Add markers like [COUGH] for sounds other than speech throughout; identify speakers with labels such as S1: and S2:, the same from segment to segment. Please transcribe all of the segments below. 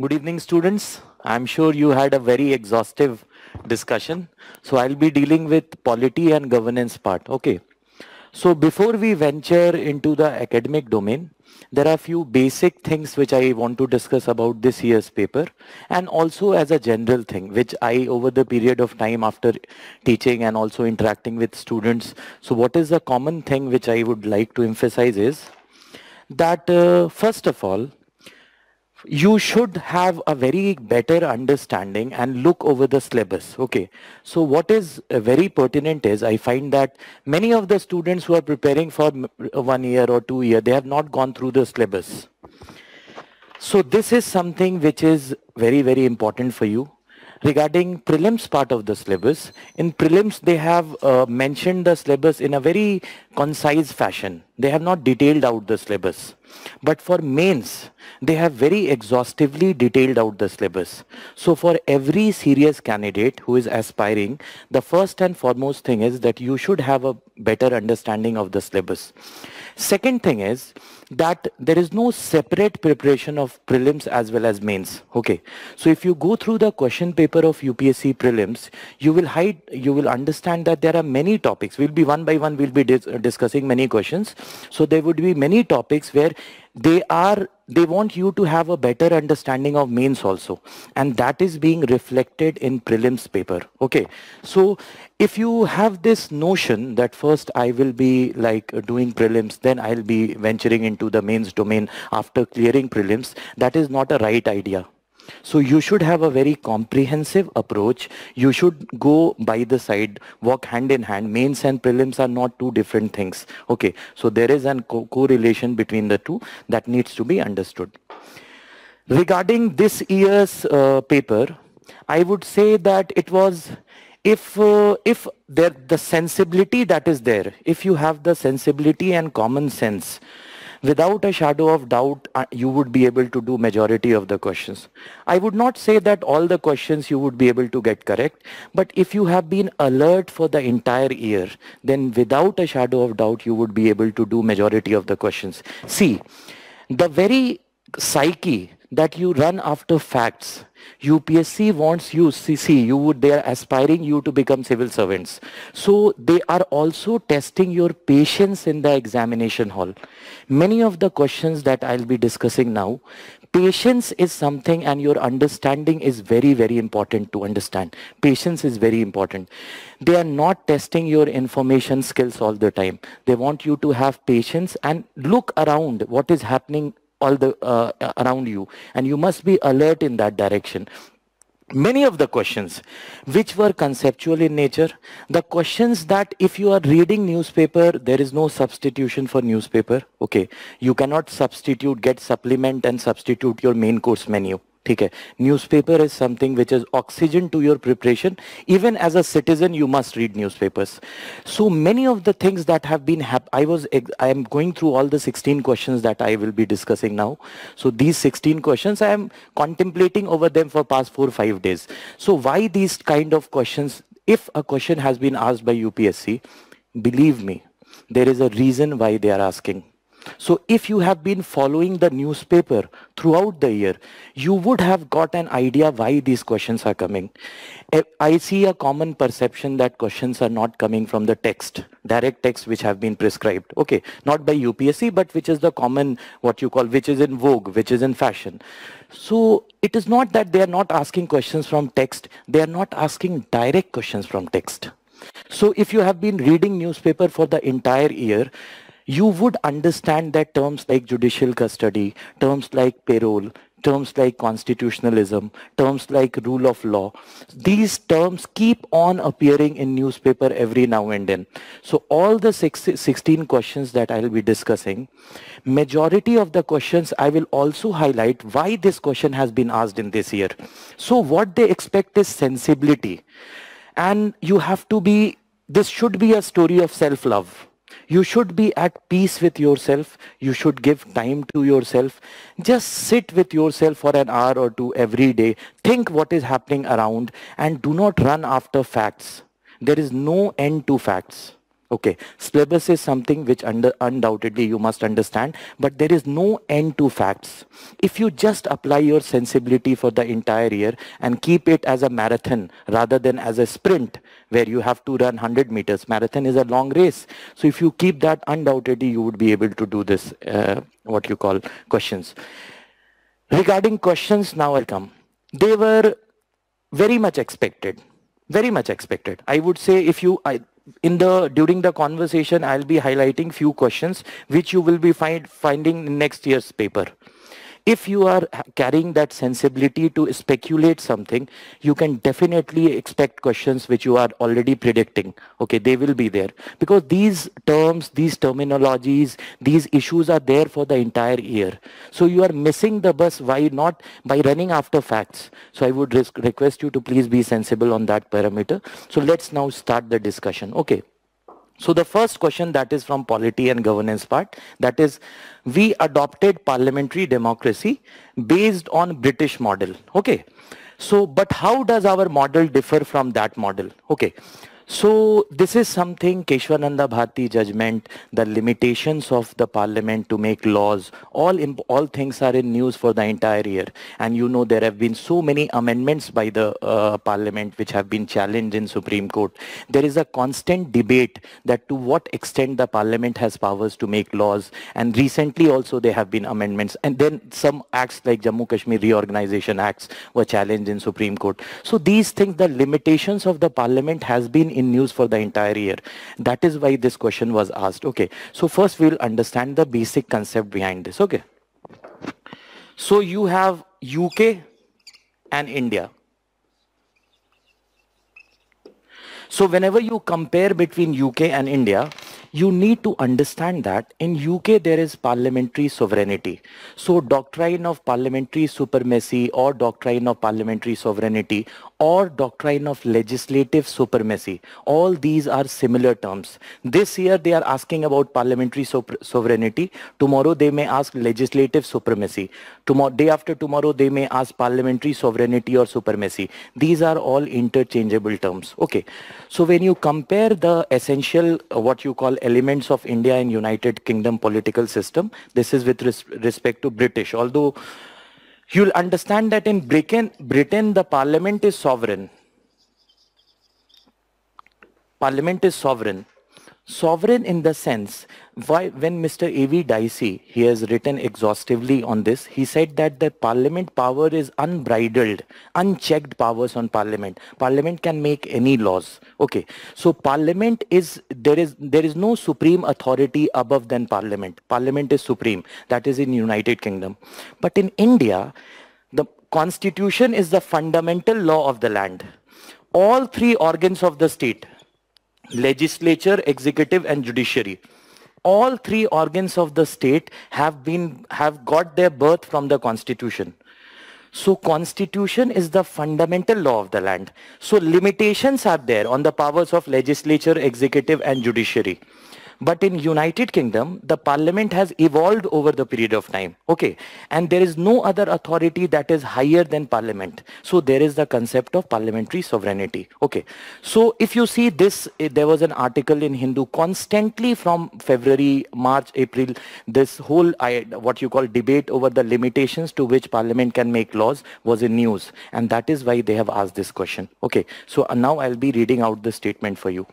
S1: Good evening, students. I'm sure you had a very exhaustive discussion. So I'll be dealing with polity and governance part. Okay. So before we venture into the academic domain, there are few basic things which I want to discuss about this year's paper and also as a general thing which I over the period of time after teaching and also interacting with students. So what is the common thing which I would like to emphasize is that uh, first of all you should have a very better understanding and look over the syllabus okay so what is uh, very pertinent is i find that many of the students who are preparing for uh, one year or two year they have not gone through the syllabus so this is something which is very very important for you regarding prelims part of the syllabus in prelims they have uh, mentioned the syllabus in a very concise fashion they have not detailed out the syllabus. But for mains, they have very exhaustively detailed out the syllabus. So for every serious candidate who is aspiring, the first and foremost thing is that you should have a better understanding of the syllabus. Second thing is that there is no separate preparation of prelims as well as mains. Okay. So if you go through the question paper of UPSC prelims, you will hide, you will understand that there are many topics. We'll be one by one, we'll be dis discussing many questions. So there would be many topics where they are they want you to have a better understanding of mains also and that is being reflected in prelims paper okay so if you have this notion that first i will be like doing prelims then i'll be venturing into the mains domain after clearing prelims that is not a right idea so you should have a very comprehensive approach. You should go by the side, walk hand in hand. Mains and prelims are not two different things. Okay, so there is an co correlation between the two that needs to be understood. Regarding this year's uh, paper, I would say that it was if uh, if there the sensibility that is there if you have the sensibility and common sense without a shadow of doubt, uh, you would be able to do majority of the questions. I would not say that all the questions you would be able to get correct, but if you have been alert for the entire year, then without a shadow of doubt, you would be able to do majority of the questions. See, the very psyche that you run after facts. UPSC wants you, CC, you, they are aspiring you to become civil servants. So they are also testing your patience in the examination hall. Many of the questions that I'll be discussing now, patience is something and your understanding is very, very important to understand. Patience is very important. They are not testing your information skills all the time. They want you to have patience and look around what is happening all the uh, around you and you must be alert in that direction many of the questions which were conceptual in nature the questions that if you are reading newspaper there is no substitution for newspaper okay you cannot substitute get supplement and substitute your main course menu ठीक है newspaper is something which is oxygen to your preparation even as a citizen you must read newspapers so many of the things that have been I was I am going through all the 16 questions that I will be discussing now so these 16 questions I am contemplating over them for past 4 5 days so why these kind of questions if a question has been asked by UPSC believe me there is a reason why they are asking so if you have been following the newspaper throughout the year, you would have got an idea why these questions are coming. Eh, I see a common perception that questions are not coming from the text, direct text which have been prescribed. Okay, not by UPSC, but which is the common, what you call, which is in vogue, which is in fashion. So it is not that they are not asking questions from text, they are not asking direct questions from text. So if you have been reading newspaper for the entire year, you would understand that terms like judicial custody, terms like parole, terms like constitutionalism, terms like rule of law, these terms keep on appearing in newspaper every now and then. So all the six, 16 questions that I'll be discussing, majority of the questions I will also highlight why this question has been asked in this year. So what they expect is sensibility. And you have to be, this should be a story of self-love you should be at peace with yourself. You should give time to yourself. Just sit with yourself for an hour or two every day. Think what is happening around and do not run after facts. There is no end to facts. Okay, syllabus is something which under, undoubtedly you must understand, but there is no end to facts. If you just apply your sensibility for the entire year and keep it as a marathon rather than as a sprint where you have to run 100 meters, marathon is a long race. So if you keep that, undoubtedly you would be able to do this, uh, what you call questions. Regarding questions, now I'll come. They were very much expected very much expected. I would say if you, I, in the during the conversation i'll be highlighting few questions which you will be find, finding in next year's paper if you are carrying that sensibility to speculate something, you can definitely expect questions which you are already predicting. Okay, they will be there. Because these terms, these terminologies, these issues are there for the entire year. So you are missing the bus why not by running after facts. So I would request you to please be sensible on that parameter. So let's now start the discussion. Okay. So the first question that is from polity and governance part, that is, we adopted parliamentary democracy based on British model. Okay. So, but how does our model differ from that model? Okay. So this is something Keshwananda Bharti judgment, the limitations of the parliament to make laws, all, in, all things are in news for the entire year. And you know there have been so many amendments by the uh, parliament which have been challenged in Supreme Court. There is a constant debate that to what extent the parliament has powers to make laws. And recently also there have been amendments. And then some acts like Jammu Kashmir Reorganization Acts were challenged in Supreme Court. So these things, the limitations of the parliament has been in news for the entire year. That is why this question was asked. Okay, so first we'll understand the basic concept behind this. Okay, so you have UK and India. So whenever you compare between UK and India, you need to understand that in UK there is parliamentary sovereignty. So doctrine of parliamentary supremacy or doctrine of parliamentary sovereignty or doctrine of legislative supremacy. All these are similar terms. This year they are asking about parliamentary so sovereignty. Tomorrow they may ask legislative supremacy. Tomorrow, day after tomorrow they may ask parliamentary sovereignty or supremacy. These are all interchangeable terms. Okay. So when you compare the essential uh, what you call elements of India and United Kingdom political system, this is with res respect to British. Although you'll understand that in Britain, Britain, the parliament is sovereign. Parliament is sovereign sovereign in the sense why when Mr. A.V. Dicey, he has written exhaustively on this, he said that the parliament power is unbridled, unchecked powers on parliament. Parliament can make any laws. Okay, so parliament is, there is, there is no supreme authority above than parliament. Parliament is supreme. That is in United Kingdom. But in India, the constitution is the fundamental law of the land. All three organs of the state, legislature, executive and judiciary. All three organs of the state have been, have got their birth from the constitution. So constitution is the fundamental law of the land. So limitations are there on the powers of legislature, executive and judiciary. But in United Kingdom, the parliament has evolved over the period of time. Okay. And there is no other authority that is higher than parliament. So there is the concept of parliamentary sovereignty. Okay. So if you see this, eh, there was an article in Hindu constantly from February, March, April, this whole, what you call debate over the limitations to which parliament can make laws was in news. And that is why they have asked this question. Okay. So uh, now I'll be reading out the statement for you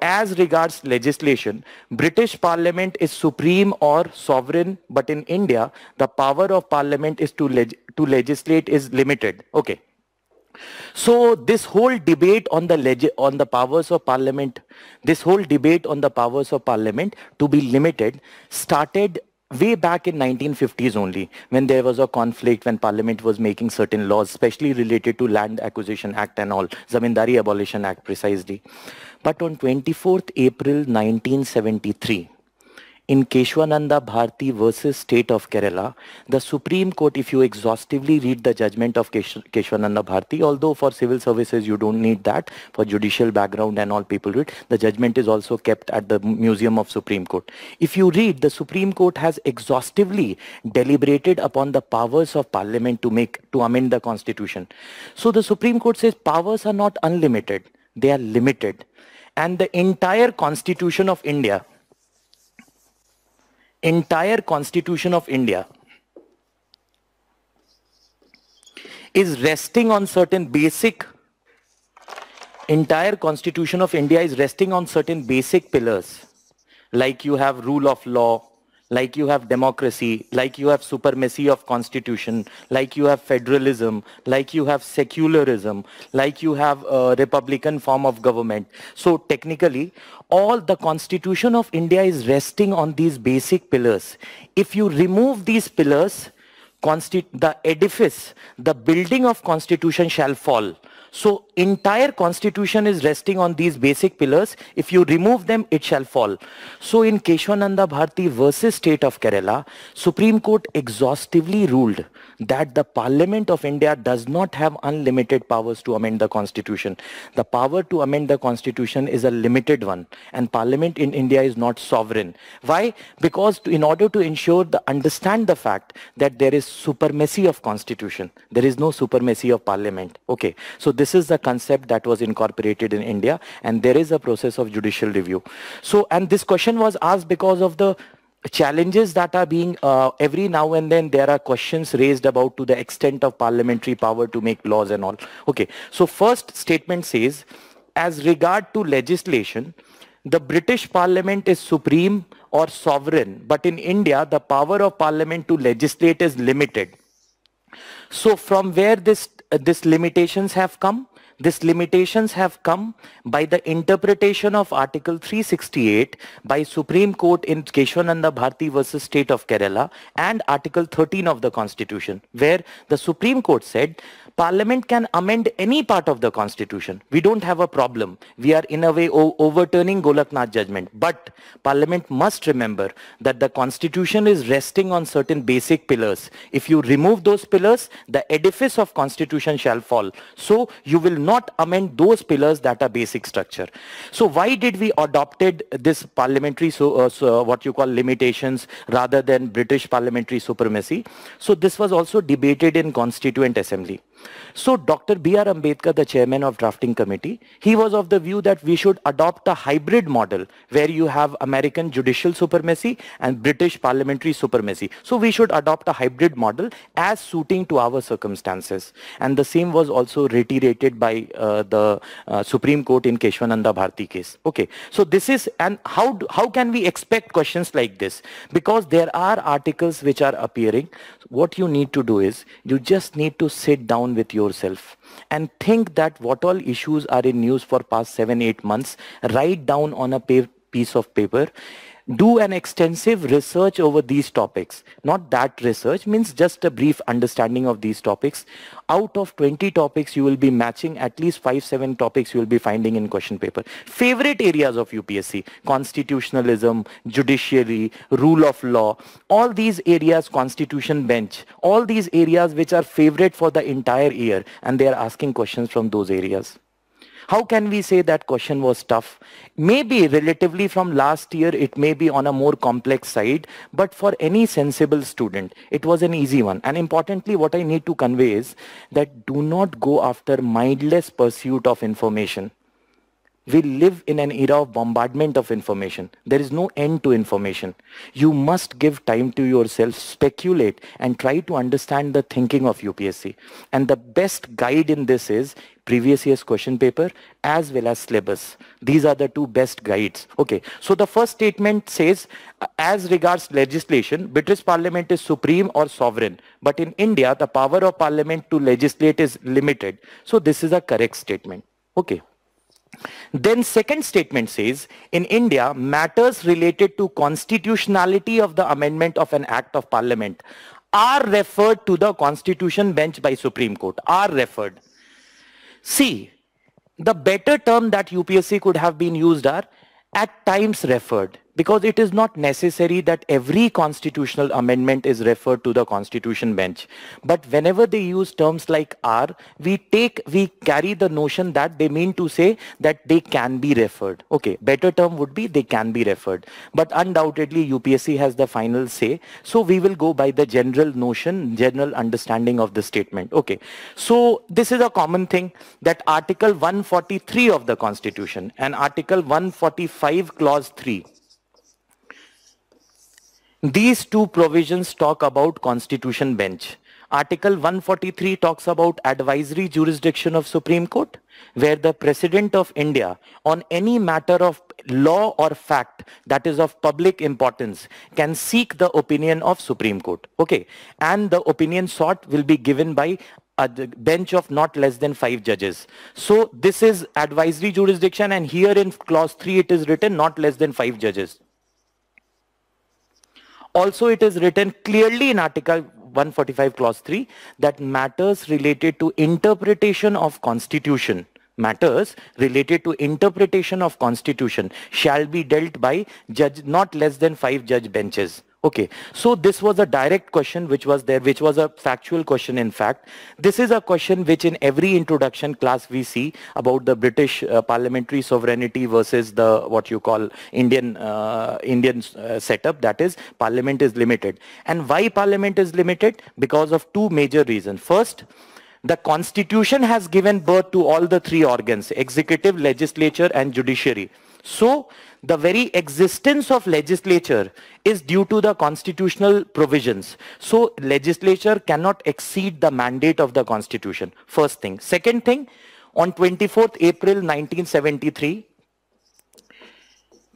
S1: as regards legislation, British Parliament is supreme or sovereign, but in India, the power of Parliament is to, leg to legislate is limited. Okay. So this whole debate on the on the powers of parliament, this whole debate on the powers of parliament to be limited started way back in 1950s only when there was a conflict when parliament was making certain laws especially related to land acquisition act and all zamindari abolition act precisely but on 24th April 1973, in Keshwananda Bharti versus State of Kerala, the Supreme Court, if you exhaustively read the judgment of Kesh Keshwananda Bharti, although for civil services you don't need that, for judicial background and all people read, the judgment is also kept at the Museum of Supreme Court. If you read, the Supreme Court has exhaustively deliberated upon the powers of Parliament to make, to amend the Constitution. So the Supreme Court says powers are not unlimited, they are limited and the entire constitution of India, entire constitution of India is resting on certain basic, entire constitution of India is resting on certain basic pillars like you have rule of law, like you have democracy, like you have supremacy of constitution, like you have federalism, like you have secularism, like you have a republican form of government. So technically, all the constitution of India is resting on these basic pillars. If you remove these pillars, the edifice, the building of constitution shall fall. So entire constitution is resting on these basic pillars. If you remove them, it shall fall. So in Keshwananda Bharti versus state of Kerala, Supreme Court exhaustively ruled that the Parliament of India does not have unlimited powers to amend the Constitution. The power to amend the Constitution is a limited one and Parliament in India is not sovereign. Why? Because to, in order to ensure the understand the fact that there is supremacy of Constitution, there is no supremacy of Parliament. Okay, so this is the concept that was incorporated in India and there is a process of judicial review. So, and this question was asked because of the challenges that are being uh, every now and then there are questions raised about to the extent of parliamentary power to make laws and all okay so first statement says as regard to legislation the british parliament is supreme or sovereign but in india the power of parliament to legislate is limited so from where this uh, this limitations have come these limitations have come by the interpretation of Article 368 by Supreme Court in Keshwananda Bharti versus State of Kerala and Article 13 of the Constitution, where the Supreme Court said Parliament can amend any part of the Constitution. We don't have a problem. We are in a way overturning Golaknath judgment. But Parliament must remember that the Constitution is resting on certain basic pillars. If you remove those pillars, the edifice of Constitution shall fall. So you will not amend those pillars that are basic structure. So why did we adopted this parliamentary, so, uh, so uh, what you call limitations rather than British parliamentary supremacy? So this was also debated in Constituent Assembly. So Dr. B.R. Ambedkar, the chairman of drafting committee, he was of the view that we should adopt a hybrid model where you have American judicial supremacy and British parliamentary supremacy. So we should adopt a hybrid model as suiting to our circumstances. And the same was also reiterated by uh, the uh, Supreme Court in Keshwananda Bharti case. Okay, so this is, and how, how can we expect questions like this? Because there are articles which are appearing. What you need to do is, you just need to sit down with your yourself and think that what all issues are in news for past seven, eight months, write down on a piece of paper do an extensive research over these topics. Not that research, means just a brief understanding of these topics. Out of 20 topics, you will be matching at least 5-7 topics you will be finding in question paper. Favorite areas of UPSC, constitutionalism, judiciary, rule of law, all these areas, constitution bench, all these areas which are favorite for the entire year and they are asking questions from those areas. How can we say that question was tough? Maybe relatively from last year, it may be on a more complex side, but for any sensible student, it was an easy one. And importantly, what I need to convey is that do not go after mindless pursuit of information we live in an era of bombardment of information. There is no end to information. You must give time to yourself, speculate and try to understand the thinking of UPSC. And the best guide in this is previous year's question paper as well as syllabus. These are the two best guides. Okay, so the first statement says, uh, as regards legislation, British Parliament is supreme or sovereign. But in India, the power of Parliament to legislate is limited. So this is a correct statement. Okay. Then second statement says, in India, matters related to constitutionality of the amendment of an act of parliament are referred to the constitution bench by Supreme Court, are referred. See, the better term that UPSC could have been used are at times referred because it is not necessary that every constitutional amendment is referred to the constitution bench but whenever they use terms like are we take we carry the notion that they mean to say that they can be referred okay better term would be they can be referred but undoubtedly upsc has the final say so we will go by the general notion general understanding of the statement okay so this is a common thing that article 143 of the constitution and article 145 clause 3 these two provisions talk about constitution bench. Article 143 talks about advisory jurisdiction of Supreme Court, where the President of India on any matter of law or fact that is of public importance can seek the opinion of Supreme Court. Okay. And the opinion sought will be given by a bench of not less than five judges. So this is advisory jurisdiction and here in clause 3 it is written not less than five judges. Also, it is written clearly in Article 145 Clause 3 that matters related to interpretation of constitution matters related to interpretation of constitution shall be dealt by judge not less than five judge benches Okay, so this was a direct question which was there, which was a factual question in fact. This is a question which in every introduction class we see about the British uh, parliamentary sovereignty versus the what you call Indian, uh, Indian uh, setup that is parliament is limited. And why parliament is limited? Because of two major reasons. First, the constitution has given birth to all the three organs, executive, legislature and judiciary. So the very existence of legislature is due to the constitutional provisions. So legislature cannot exceed the mandate of the constitution. First thing. Second thing, on 24th April 1973,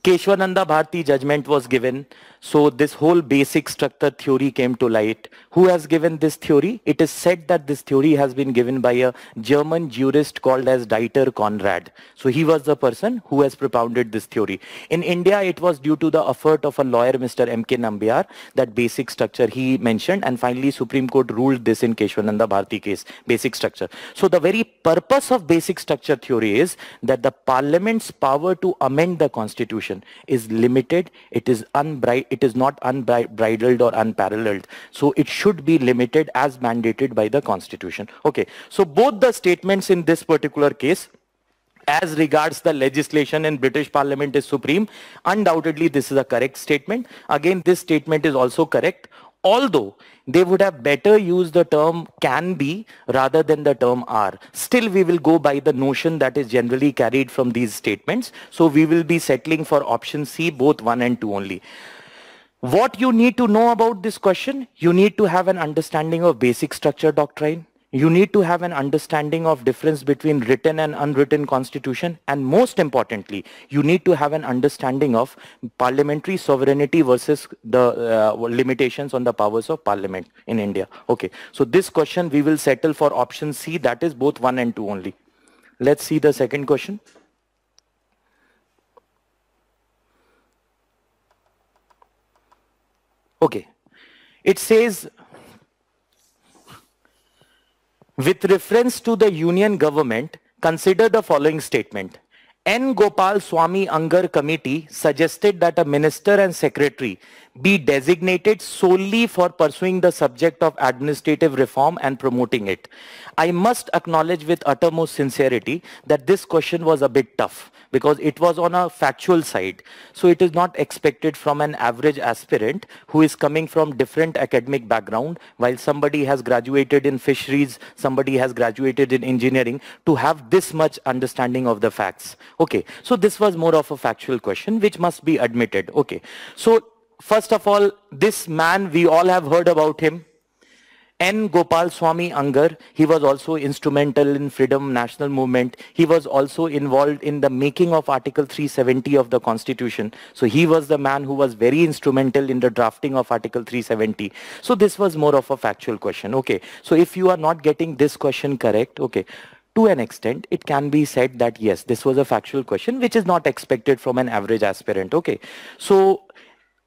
S1: Keshwananda Bharti judgment was given. So this whole basic structure theory came to light. Who has given this theory? It is said that this theory has been given by a German jurist called as Dieter Conrad. So he was the person who has propounded this theory. In India, it was due to the effort of a lawyer, Mr. M.K. Nambiar, that basic structure he mentioned. And finally, Supreme Court ruled this in Keshwananda Bharti case, basic structure. So the very purpose of basic structure theory is that the parliament's power to amend the constitution information is limited. It is unbri it is not unbridled or unparalleled. So it should be limited as mandated by the constitution. Okay. So both the statements in this particular case as regards the legislation in British Parliament is supreme. Undoubtedly, this is a correct statement. Again, this statement is also correct although they would have better used the term can be rather than the term are. Still, we will go by the notion that is generally carried from these statements. So we will be settling for option C, both 1 and 2 only. What you need to know about this question, you need to have an understanding of basic structure doctrine you need to have an understanding of difference between written and unwritten constitution and most importantly you need to have an understanding of parliamentary sovereignty versus the uh, limitations on the powers of parliament in india okay so this question we will settle for option c that is both 1 and 2 only let's see the second question okay it says with reference to the union government, consider the following statement. N. Gopal Swami Angar Committee suggested that a minister and secretary be designated solely for pursuing the subject of administrative reform and promoting it. I must acknowledge with uttermost sincerity that this question was a bit tough because it was on a factual side. So it is not expected from an average aspirant who is coming from different academic background while somebody has graduated in fisheries, somebody has graduated in engineering to have this much understanding of the facts. Okay, so this was more of a factual question which must be admitted. Okay, so first of all, this man, we all have heard about him. N. Gopal Swami Angar, he was also instrumental in freedom national movement. He was also involved in the making of Article 370 of the Constitution. So he was the man who was very instrumental in the drafting of Article 370. So this was more of a factual question. Okay, so if you are not getting this question correct, okay, to an extent, it can be said that yes, this was a factual question, which is not expected from an average aspirant. Okay, so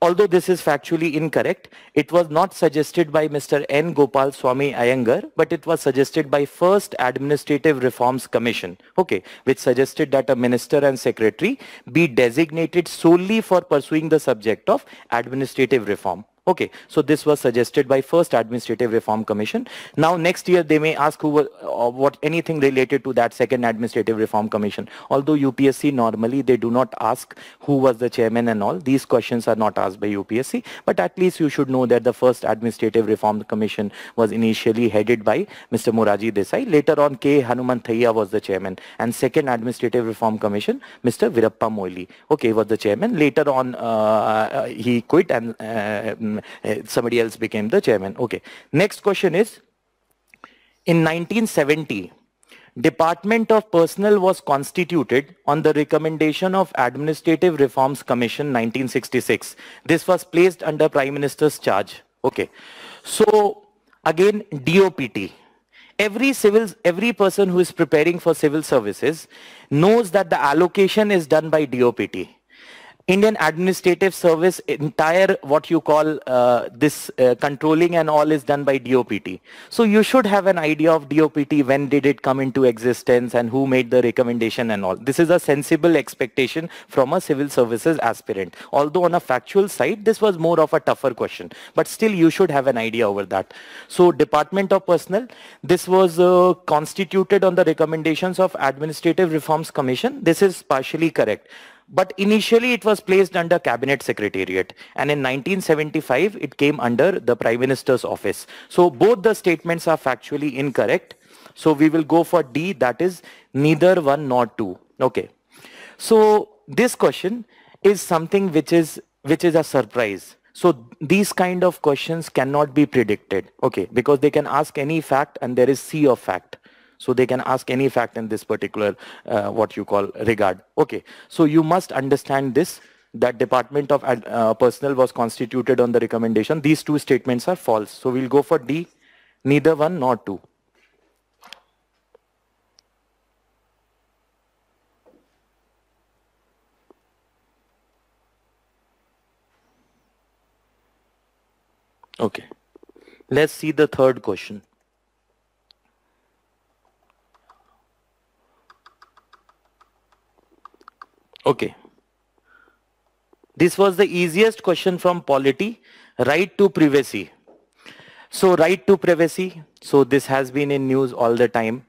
S1: although this is factually incorrect, it was not suggested by Mr. N. Gopal Swami Iyengar, but it was suggested by First Administrative Reforms Commission, okay, which suggested that a minister and secretary be designated solely for pursuing the subject of administrative reform. Okay, so this was suggested by first administrative reform commission. Now next year they may ask who uh, what anything related to that second administrative reform commission. Although UPSC normally they do not ask who was the chairman and all. These questions are not asked by UPSC, but at least you should know that the first administrative reform commission was initially headed by Mr. Muraji Desai. Later on K. Hanuman was the chairman and second administrative reform commission Mr. Virappa Moili. Okay, was the chairman. Later on uh, uh he quit and uh, uh, somebody else became the chairman. Okay. Next question is, in 1970, Department of Personnel was constituted on the recommendation of Administrative Reforms Commission 1966. This was placed under Prime Minister's charge. Okay. So again, DOPT. Every civil, every person who is preparing for civil services knows that the allocation is done by DOPT. Indian Administrative Service entire what you call uh, this uh, controlling and all is done by DOPT. So you should have an idea of DOPT, when did it come into existence and who made the recommendation and all. This is a sensible expectation from a civil services aspirant. Although on a factual side, this was more of a tougher question, but still you should have an idea over that. So Department of Personnel, this was uh, constituted on the recommendations of Administrative Reforms Commission. This is partially correct. But initially it was placed under cabinet secretariat and in 1975 it came under the prime minister's office. So both the statements are factually incorrect. So we will go for D that is neither one nor two. Okay. So this question is something which is which is a surprise. So these kind of questions cannot be predicted, okay, because they can ask any fact and there is C of fact. So they can ask any fact in this particular uh, what you call regard. Okay, so you must understand this that Department of uh, Personnel was constituted on the recommendation. These two statements are false. So we'll go for D, neither one nor two. Okay. Let's see the third question. Okay. This was the easiest question from polity, right to privacy. So right to privacy, so this has been in news all the time.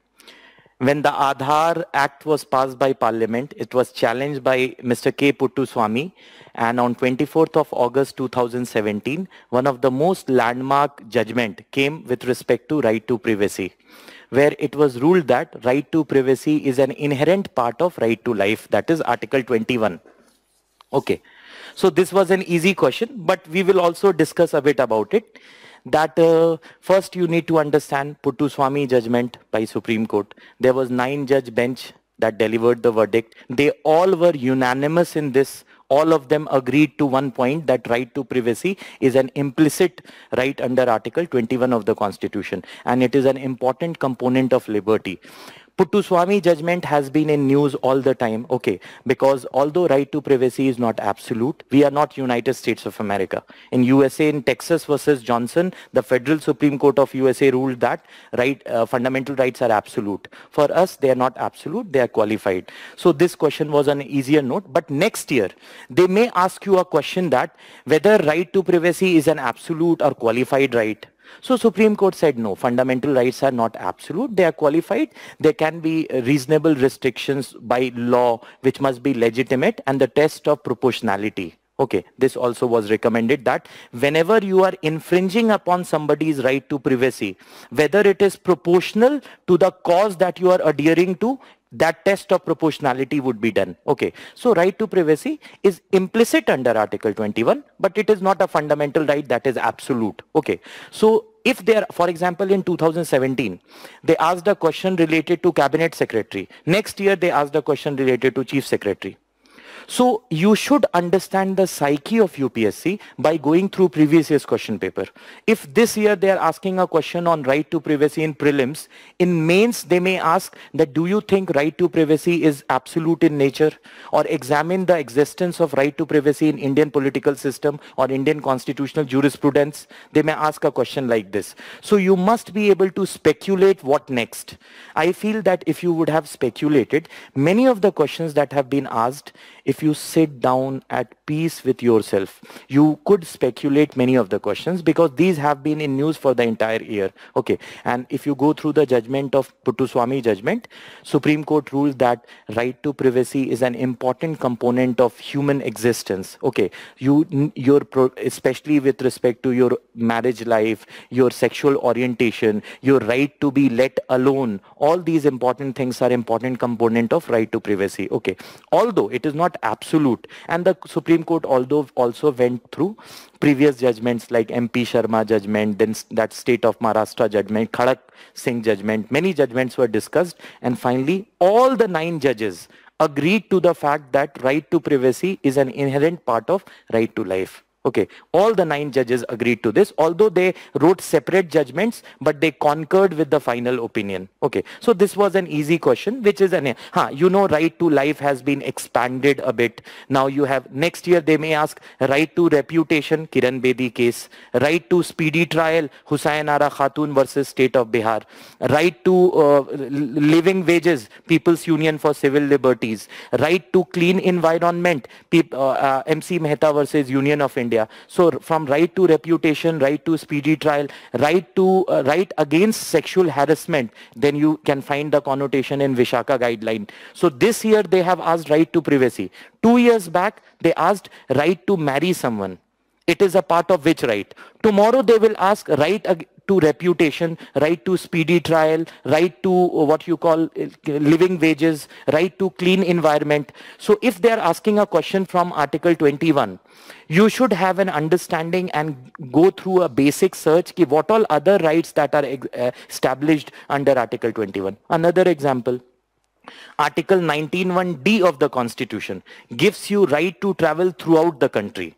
S1: When the Aadhaar Act was passed by Parliament, it was challenged by Mr. K. Puttuswamy and on 24th of August 2017, one of the most landmark judgment came with respect to right to privacy where it was ruled that right to privacy is an inherent part of right to life. That is Article 21. Okay. So this was an easy question, but we will also discuss a bit about it. That uh, first you need to understand Swami judgment by Supreme Court. There was nine judge bench that delivered the verdict. They all were unanimous in this all of them agreed to one point that right to privacy is an implicit right under Article 21 of the Constitution and it is an important component of liberty. Swami judgment has been in news all the time. Okay, because although right to privacy is not absolute, we are not United States of America. In USA, in Texas versus Johnson, the Federal Supreme Court of USA ruled that right, uh, fundamental rights are absolute. For us, they are not absolute, they are qualified. So this question was an easier note. But next year, they may ask you a question that whether right to privacy is an absolute or qualified right. So Supreme Court said no, fundamental rights are not absolute, they are qualified. There can be reasonable restrictions by law which must be legitimate and the test of proportionality. Okay, this also was recommended that whenever you are infringing upon somebody's right to privacy, whether it is proportional to the cause that you are adhering to that test of proportionality would be done. Okay, so right to privacy is implicit under Article 21, but it is not a fundamental right that is absolute. Okay, so if there, for example, in 2017, they asked a question related to cabinet secretary. Next year, they asked a question related to chief secretary. So you should understand the psyche of UPSC by going through previous year's question paper. If this year they are asking a question on right to privacy in prelims, in mains they may ask that do you think right to privacy is absolute in nature or examine the existence of right to privacy in Indian political system or Indian constitutional jurisprudence. They may ask a question like this. So you must be able to speculate what next. I feel that if you would have speculated, many of the questions that have been asked, if if you sit down at peace with yourself you could speculate many of the questions because these have been in news for the entire year okay and if you go through the judgment of puttuswamy judgment supreme court rules that right to privacy is an important component of human existence okay you your especially with respect to your marriage life your sexual orientation your right to be let alone all these important things are important component of right to privacy okay although it is not absolute. And the Supreme Court although also went through previous judgments like MP Sharma judgment, then that state of Maharashtra judgment, Khadak Singh judgment. Many judgments were discussed. And finally, all the nine judges agreed to the fact that right to privacy is an inherent part of right to life. Okay, all the nine judges agreed to this, although they wrote separate judgments, but they concurred with the final opinion. Okay, so this was an easy question, which is an, huh, you know, right to life has been expanded a bit. Now you have, next year they may ask, right to reputation, Kiran Bedi case, right to speedy trial, Hussain Ara Khatun versus state of Bihar, right to uh, living wages, People's Union for Civil Liberties, right to clean environment, uh, uh, MC Mehta versus Union of India, India. So from right to reputation, right to speedy trial, right to uh, right against sexual harassment, then you can find the connotation in Vishaka guideline. So this year they have asked right to privacy. Two years back, they asked right to marry someone. It is a part of which right? Tomorrow they will ask right to reputation, right to speedy trial, right to uh, what you call uh, living wages, right to clean environment. So if they're asking a question from Article 21, you should have an understanding and go through a basic search ki what all other rights that are uh, established under Article 21. Another example. Article 19.1d of the Constitution gives you right to travel throughout the country.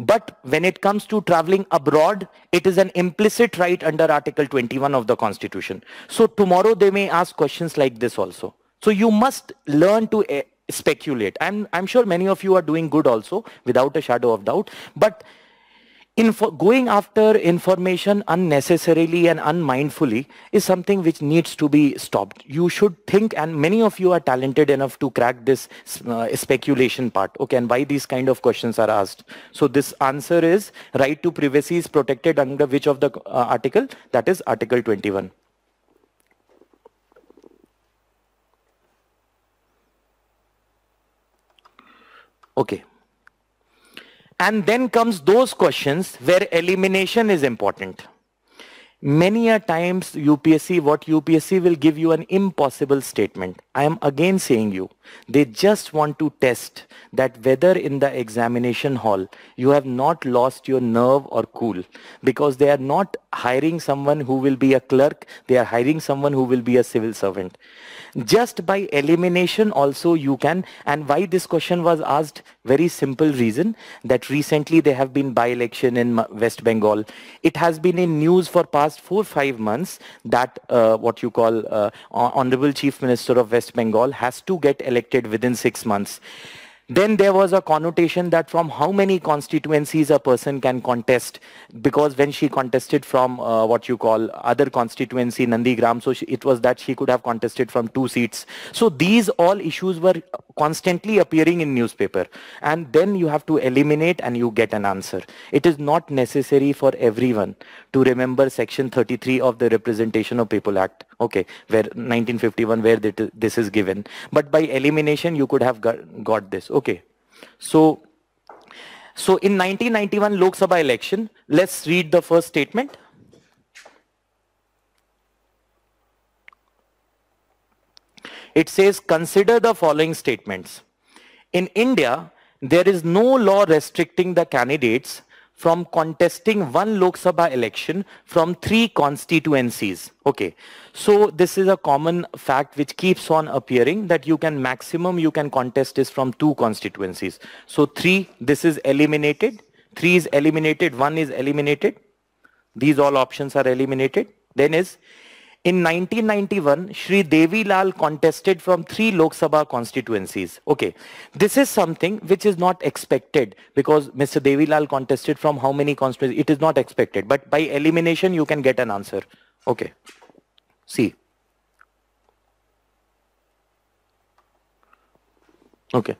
S1: But when it comes to traveling abroad, it is an implicit right under Article 21 of the Constitution. So tomorrow they may ask questions like this also. So you must learn to eh, speculate. I'm, I'm sure many of you are doing good also, without a shadow of doubt. But Info going after information unnecessarily and unmindfully is something which needs to be stopped. You should think, and many of you are talented enough to crack this uh, speculation part, okay, and why these kind of questions are asked. So this answer is right to privacy is protected under which of the uh, article? That is Article 21. Okay, and then comes those questions where elimination is important. Many a times UPSC, what UPSC will give you an impossible statement. I am again saying you, they just want to test that whether in the examination hall you have not lost your nerve or cool because they are not hiring someone who will be a clerk, they are hiring someone who will be a civil servant. Just by elimination also you can and why this question was asked very simple reason that recently there have been by-election in West Bengal. It has been in news for past four five months that uh, what you call uh, Honorable Chief Minister of West Bengal has to get elected elected within six months. Then there was a connotation that from how many constituencies a person can contest, because when she contested from uh, what you call other constituency, Nandigram, so she, it was that she could have contested from two seats. So these all issues were constantly appearing in newspaper. And then you have to eliminate and you get an answer. It is not necessary for everyone to remember section 33 of the Representation of People Act okay where 1951 where this is given but by elimination you could have got, got this okay so so in 1991 Lok Sabha election, let's read the first statement. It says, consider the following statements. In India, there is no law restricting the candidates from contesting one Lok Sabha election from three constituencies. Okay, so this is a common fact which keeps on appearing that you can maximum you can contest is from two constituencies. So three, this is eliminated. Three is eliminated, one is eliminated. These all options are eliminated. Then is in 1991, Shri Devi Lal contested from three Lok Sabha constituencies. Okay, this is something which is not expected because Mr. Devi Lal contested from how many constituencies? It is not expected, but by elimination, you can get an answer. Okay, see. Okay.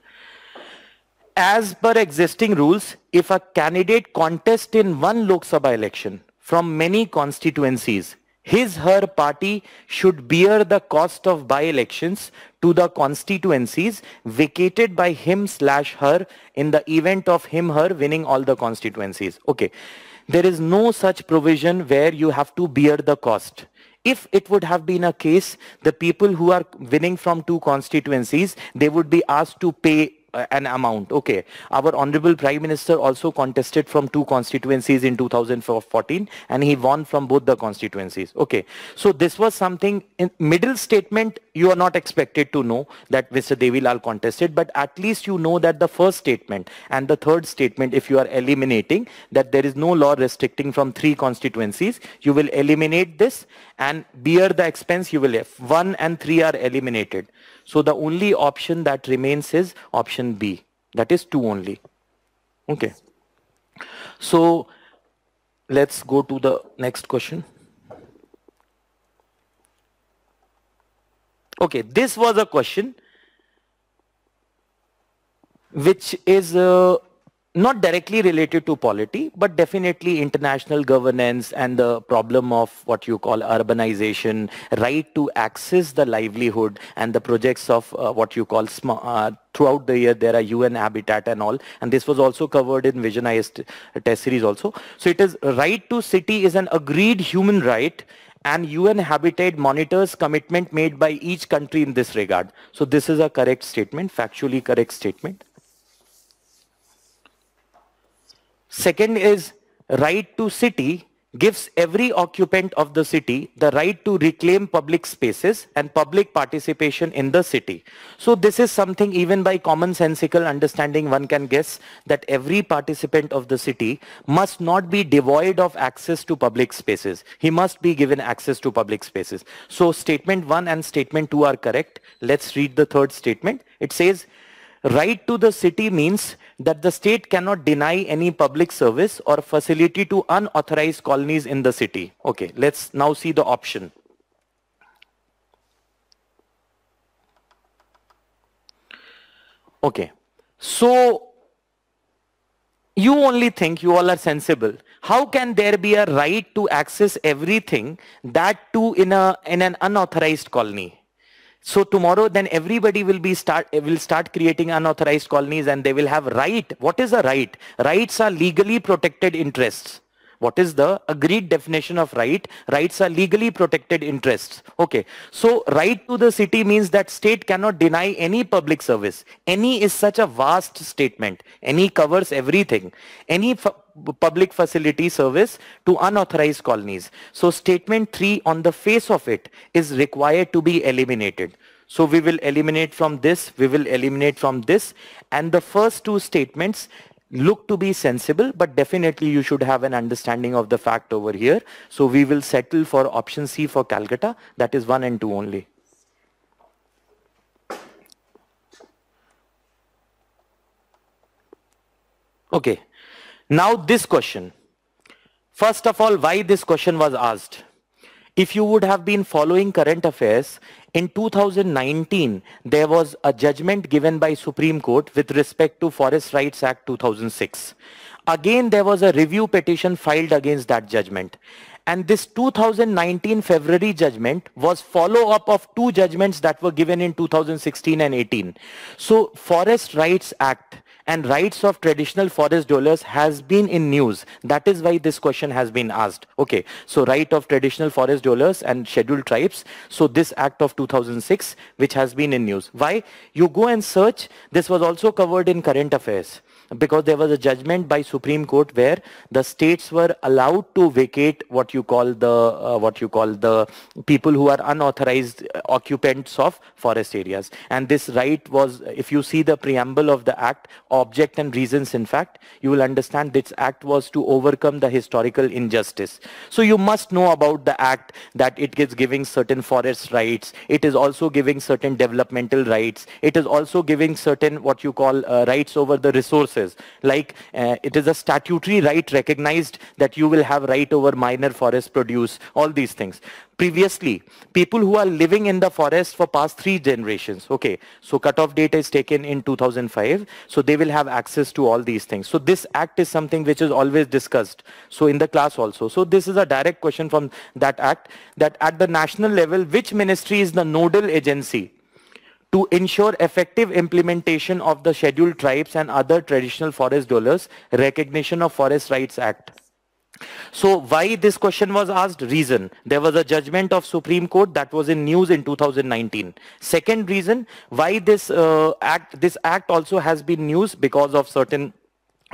S1: As per existing rules, if a candidate contests in one Lok Sabha election from many constituencies, his her party should bear the cost of by-elections to the constituencies vacated by him slash her in the event of him her winning all the constituencies okay there is no such provision where you have to bear the cost if it would have been a case the people who are winning from two constituencies they would be asked to pay uh, an amount. Okay. Our Honorable Prime Minister also contested from two constituencies in 2014 and he won from both the constituencies. Okay. So this was something in middle statement you are not expected to know that Mr. Devilal contested but at least you know that the first statement and the third statement if you are eliminating that there is no law restricting from three constituencies you will eliminate this and bear the expense you will have. One and three are eliminated. So the only option that remains is option condition B that is 2 only okay so let's go to the next question okay this was a question which is uh, not directly related to polity, but definitely international governance and the problem of what you call urbanization, right to access the livelihood and the projects of uh, what you call uh, throughout the year there are UN habitat and all and this was also covered in visionized uh, test series also. So it is right to city is an agreed human right and UN Habitat monitors commitment made by each country in this regard. So this is a correct statement, factually correct statement. Second is right to city gives every occupant of the city the right to reclaim public spaces and public participation in the city. So this is something even by commonsensical understanding one can guess that every participant of the city must not be devoid of access to public spaces. He must be given access to public spaces. So statement 1 and statement 2 are correct. Let's read the third statement. It says Right to the city means that the state cannot deny any public service or facility to unauthorized colonies in the city. Okay, let's now see the option. Okay, so you only think you all are sensible. How can there be a right to access everything that too in, a, in an unauthorized colony? So tomorrow then everybody will be start will start creating unauthorized colonies and they will have right. What is a right? Rights are legally protected interests. What is the agreed definition of right? Rights are legally protected interests. Okay. So right to the city means that state cannot deny any public service. Any is such a vast statement. Any covers everything. Any public facility service to unauthorized colonies. So statement 3 on the face of it is required to be eliminated. So we will eliminate from this, we will eliminate from this. And the first two statements look to be sensible, but definitely you should have an understanding of the fact over here. So we will settle for option C for Calcutta. That is 1 and 2 only. Okay, now this question. First of all, why this question was asked? If you would have been following current affairs, in 2019, there was a judgment given by Supreme Court with respect to Forest Rights Act 2006. Again, there was a review petition filed against that judgment. And this 2019 February judgment was follow-up of two judgments that were given in 2016 and 18. So Forest Rights Act and rights of traditional forest dwellers has been in news. That is why this question has been asked. Okay, so right of traditional forest dwellers and scheduled tribes. So this act of 2006, which has been in news. Why? You go and search. This was also covered in current affairs because there was a judgment by Supreme Court where the states were allowed to vacate what you call the uh, what you call the people who are unauthorized uh, occupants of forest areas. And this right was, if you see the preamble of the act, object and reasons in fact, you will understand this act was to overcome the historical injustice. So you must know about the act that it is giving certain forest rights. It is also giving certain developmental rights. It is also giving certain what you call uh, rights over the resources like uh, it is a statutory right recognized that you will have right over minor forest produce, all these things. Previously, people who are living in the forest for past three generations, okay, so cutoff date is taken in 2005, so they will have access to all these things. So this act is something which is always discussed, so in the class also. So this is a direct question from that act, that at the national level, which ministry is the nodal agency to ensure effective implementation of the Scheduled Tribes and other traditional forest dwellers Recognition of Forest Rights Act. So why this question was asked? Reason. There was a judgment of Supreme Court that was in news in 2019. Second reason, why this uh, act, this act also has been news because of certain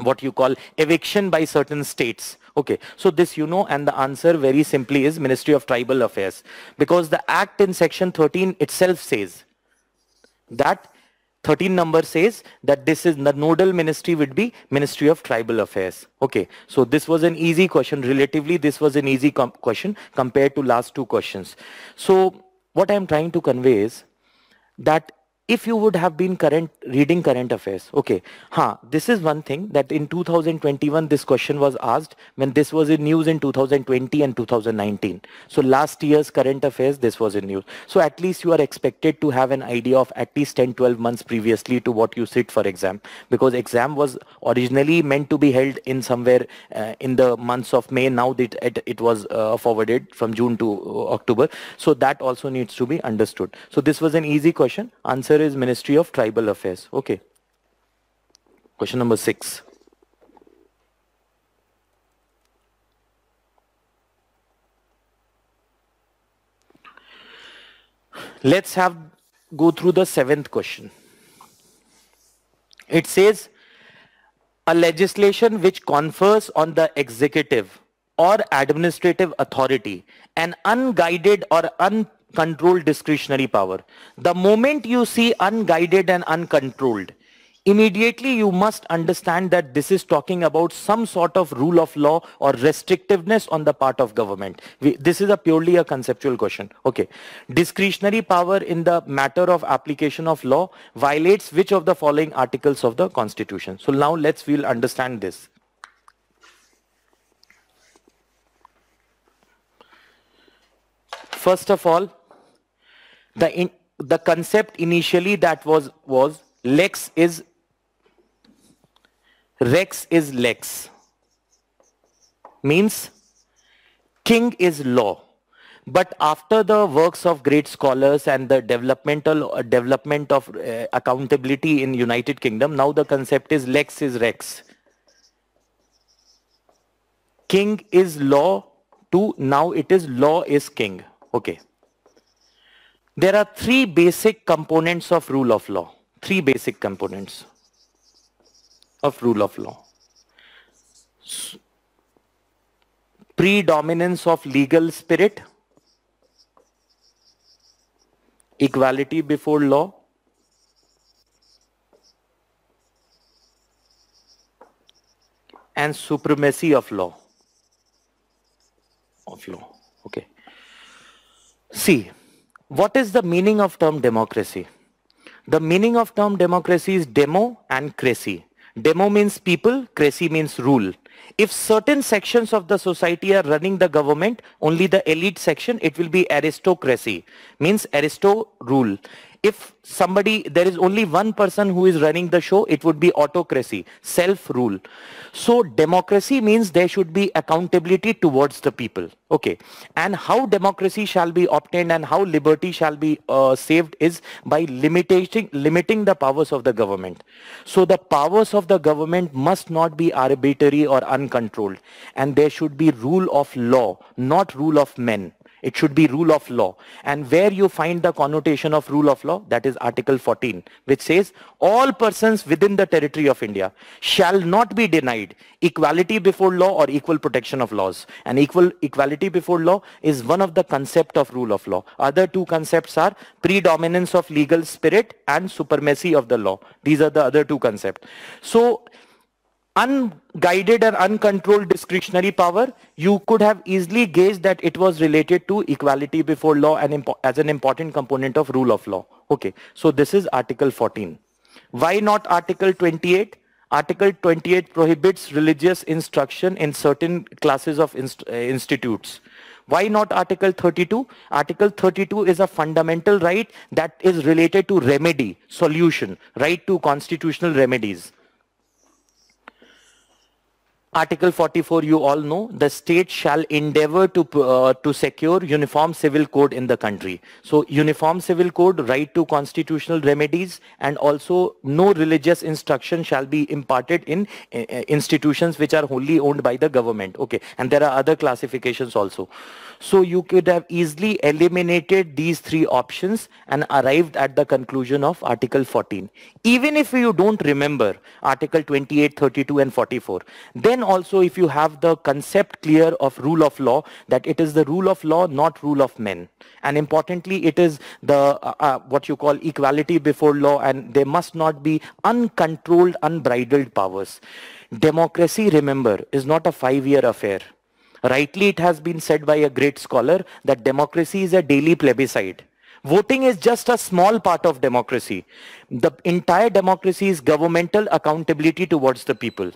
S1: what you call eviction by certain states. Okay, so this you know and the answer very simply is Ministry of Tribal Affairs because the act in section 13 itself says that 13 number says that this is the nodal ministry would be Ministry of Tribal Affairs. Okay, so this was an easy question. Relatively, this was an easy com question compared to last two questions. So what I'm trying to convey is that if you would have been current reading current affairs okay huh this is one thing that in 2021 this question was asked when this was in news in 2020 and 2019 so last year's current affairs this was in news so at least you are expected to have an idea of at least 10 12 months previously to what you sit for exam because exam was originally meant to be held in somewhere uh, in the months of may now that it, it was uh, forwarded from june to uh, october so that also needs to be understood so this was an easy question answer answer is Ministry of Tribal Affairs. Okay. Question number six. Let's have go through the seventh question. It says, a legislation which confers on the executive or administrative authority an unguided or un control discretionary power. The moment you see unguided and uncontrolled, immediately you must understand that this is talking about some sort of rule of law or restrictiveness on the part of government. We, this is a purely a conceptual question. Okay. Discretionary power in the matter of application of law violates which of the following articles of the constitution. So now let's we'll understand this. First of all, the in, the concept initially that was was lex is rex is lex means king is law but after the works of great scholars and the developmental uh, development of uh, accountability in united kingdom now the concept is lex is rex king is law to now it is law is king okay there are three basic components of rule of law. Three basic components of rule of law. Predominance of legal spirit, equality before law, and supremacy of law of law okay see what is the meaning of term democracy? The meaning of term democracy is demo and cracy. Demo means people, crazy means rule. If certain sections of the society are running the government, only the elite section, it will be aristocracy, means aristo rule if somebody, there is only one person who is running the show, it would be autocracy, self-rule. So democracy means there should be accountability towards the people. Okay. And how democracy shall be obtained and how liberty shall be uh, saved is by limiting, limiting the powers of the government. So the powers of the government must not be arbitrary or uncontrolled. And there should be rule of law, not rule of men. It should be rule of law. And where you find the connotation of rule of law, that is Article 14, which says all persons within the territory of India shall not be denied equality before law or equal protection of laws. And equal equality before law is one of the concept of rule of law. Other two concepts are predominance of legal spirit and supremacy of the law. These are the other two concepts. So unguided or uncontrolled discretionary power, you could have easily gauged that it was related to equality before law and as an important component of rule of law. Okay, so this is Article 14. Why not Article 28? Article 28 prohibits religious instruction in certain classes of inst uh, institutes. Why not Article 32? Article 32 is a fundamental right that is related to remedy, solution, right to constitutional remedies. Article 44, you all know, the state shall endeavor to, uh, to secure uniform civil code in the country. So uniform civil code, right to constitutional remedies, and also no religious instruction shall be imparted in uh, uh, institutions which are wholly owned by the government. Okay, and there are other classifications also. So you could have easily eliminated these three options and arrived at the conclusion of Article 14. Even if you don't remember Article 28, 32 and 44, then also if you have the concept clear of rule of law, that it is the rule of law, not rule of men. And importantly, it is the uh, uh, what you call equality before law and there must not be uncontrolled, unbridled powers. Democracy, remember, is not a five-year affair. Rightly, it has been said by a great scholar that democracy is a daily plebiscite. Voting is just a small part of democracy. The entire democracy is governmental accountability towards the people.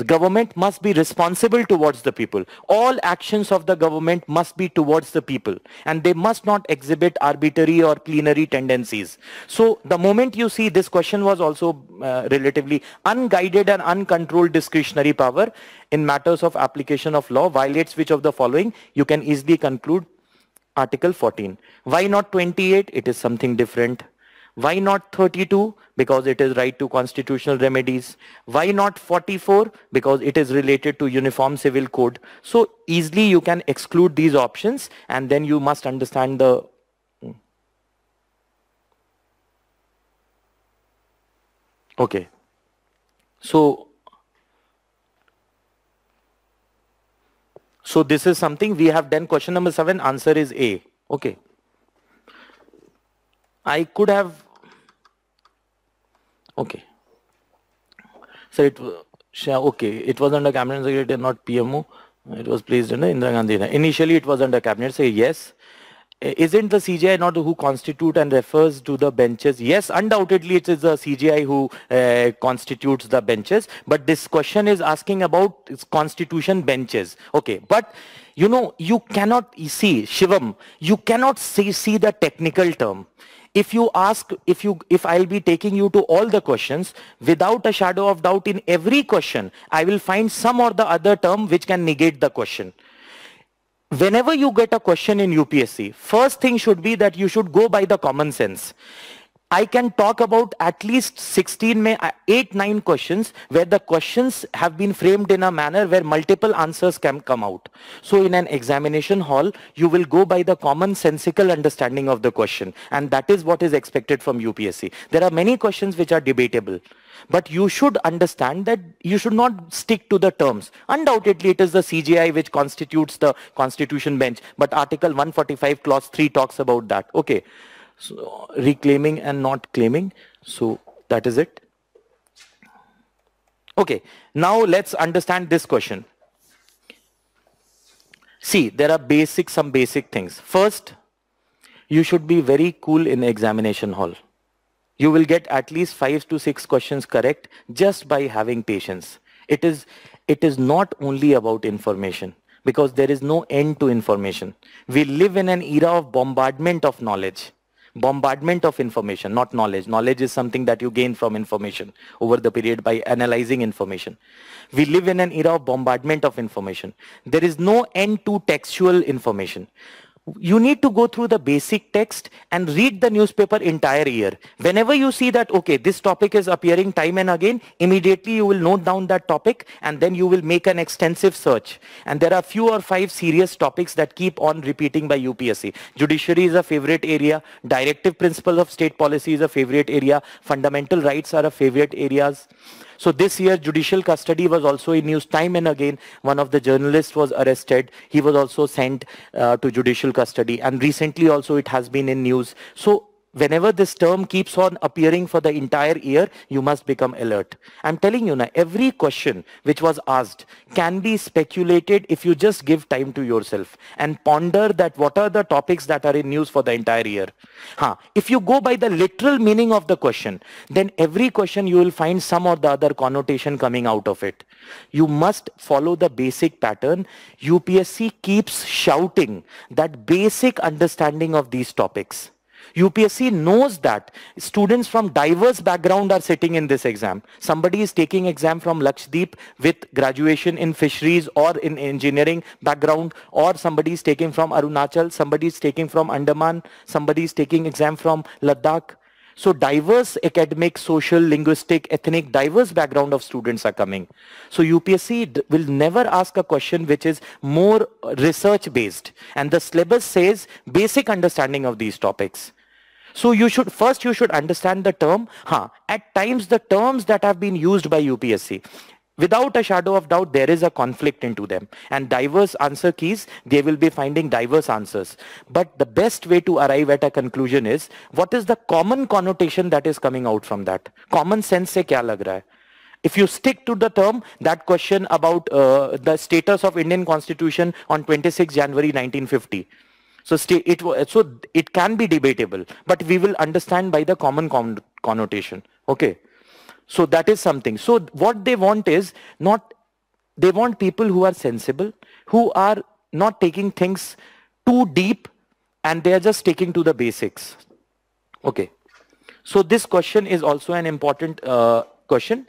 S1: The government must be responsible towards the people. All actions of the government must be towards the people and they must not exhibit arbitrary or plenary tendencies. So the moment you see this question was also uh, relatively unguided and uncontrolled discretionary power in matters of application of law violates which of the following you can easily conclude article 14. Why not 28? It is something different. Why not 32? Because it is right to constitutional remedies. Why not 44? Because it is related to uniform civil code. So easily you can exclude these options and then you must understand the hmm. Okay. So, so this is something we have done. Question number seven, answer is A. Okay. I could have Okay. So it okay. It was under cabinet secretary, not PMO. It was placed under Indira Gandhi. Initially, it was under cabinet. Say yes. Isn't the CGI not who constitute and refers to the benches? Yes, undoubtedly it is the CGI who uh, constitutes the benches. But this question is asking about constitution benches. Okay, but you know you cannot see Shivam. You cannot see see the technical term if you ask, if you, if I'll be taking you to all the questions, without a shadow of doubt in every question, I will find some or the other term which can negate the question. Whenever you get a question in UPSC, first thing should be that you should go by the common sense. I can talk about at least 16, may, uh, 8, 9 questions where the questions have been framed in a manner where multiple answers can come out. So in an examination hall, you will go by the common sensical understanding of the question. And that is what is expected from UPSC. There are many questions which are debatable. But you should understand that you should not stick to the terms. Undoubtedly, it is the CGI which constitutes the constitution bench. But Article 145 Clause 3 talks about that. Okay so reclaiming and not claiming so that is it okay now let's understand this question see there are basic some basic things first you should be very cool in examination hall you will get at least 5 to 6 questions correct just by having patience it is it is not only about information because there is no end to information we live in an era of bombardment of knowledge bombardment of information, not knowledge. Knowledge is something that you gain from information over the period by analyzing information. We live in an era of bombardment of information. There is no end to textual information you need to go through the basic text and read the newspaper entire year. Whenever you see that, okay, this topic is appearing time and again, immediately you will note down that topic and then you will make an extensive search. And there are few or five serious topics that keep on repeating by UPSC. Judiciary is a favorite area. Directive principles of state policy is a favorite area. Fundamental rights are a favorite areas. So this year, judicial custody was also in news time and again. One of the journalists was arrested. He was also sent uh, to judicial custody. And recently also it has been in news. So whenever this term keeps on appearing for the entire year, you must become alert. I'm telling you now, every question which was asked can be speculated if you just give time to yourself and ponder that what are the topics that are in news for the entire year. Huh. If you go by the literal meaning of the question, then every question you will find some or the other connotation coming out of it. You must follow the basic pattern. UPSC keeps shouting that basic understanding of these topics. UPSC knows that students from diverse background are sitting in this exam. Somebody is taking exam from Lakshdeep with graduation in fisheries or in engineering background or somebody is taking from Arunachal, somebody is taking from Andaman, somebody is taking exam from Ladakh. So diverse academic, social, linguistic, ethnic, diverse background of students are coming. So UPSC will never ask a question which is more research based. And the syllabus says basic understanding of these topics. So you should first you should understand the term. Huh. At times the terms that have been used by UPSC, without a shadow of doubt, there is a conflict into them. And diverse answer keys, they will be finding diverse answers. But the best way to arrive at a conclusion is, what is the common connotation that is coming out from that? Common sense se kya lag raha hai? If you stick to the term, that question about uh, the status of Indian constitution on 26 January 1950, so it so it can be debatable, but we will understand by the common connotation. Okay, so that is something. So what they want is not they want people who are sensible, who are not taking things too deep, and they are just sticking to the basics. Okay, so this question is also an important uh, question.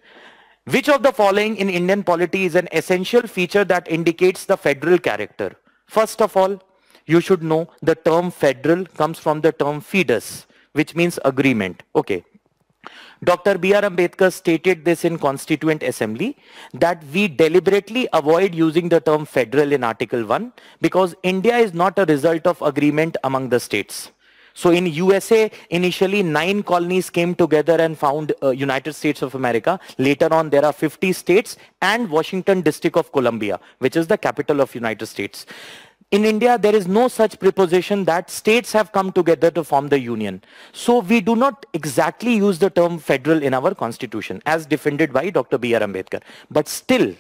S1: Which of the following in Indian polity is an essential feature that indicates the federal character? First of all, you should know the term federal comes from the term "fides," which means agreement. Okay. Dr. B.R. Ambedkar stated this in Constituent Assembly that we deliberately avoid using the term federal in Article 1 because India is not a result of agreement among the states. So in USA, initially nine colonies came together and found uh, United States of America. Later on, there are 50 states and Washington District of Columbia, which is the capital of United States. In India, there is no such preposition that states have come together to form the union. So we do not exactly use the term federal in our constitution as defended by Dr. B.R. Ambedkar. But still,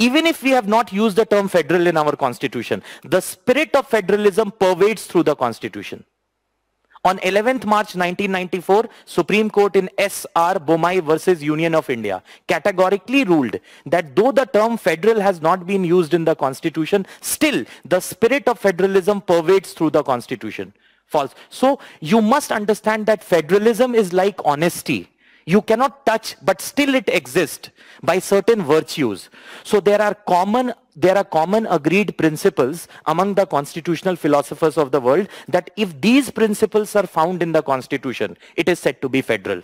S1: even if we have not used the term federal in our constitution, the spirit of federalism pervades through the constitution. On 11th March 1994, Supreme Court in S.R. Bomai versus Union of India categorically ruled that though the term federal has not been used in the constitution, still the spirit of federalism pervades through the constitution. False. So you must understand that federalism is like honesty you cannot touch, but still it exists by certain virtues. So there are common, there are common agreed principles among the constitutional philosophers of the world that if these principles are found in the constitution, it is said to be federal.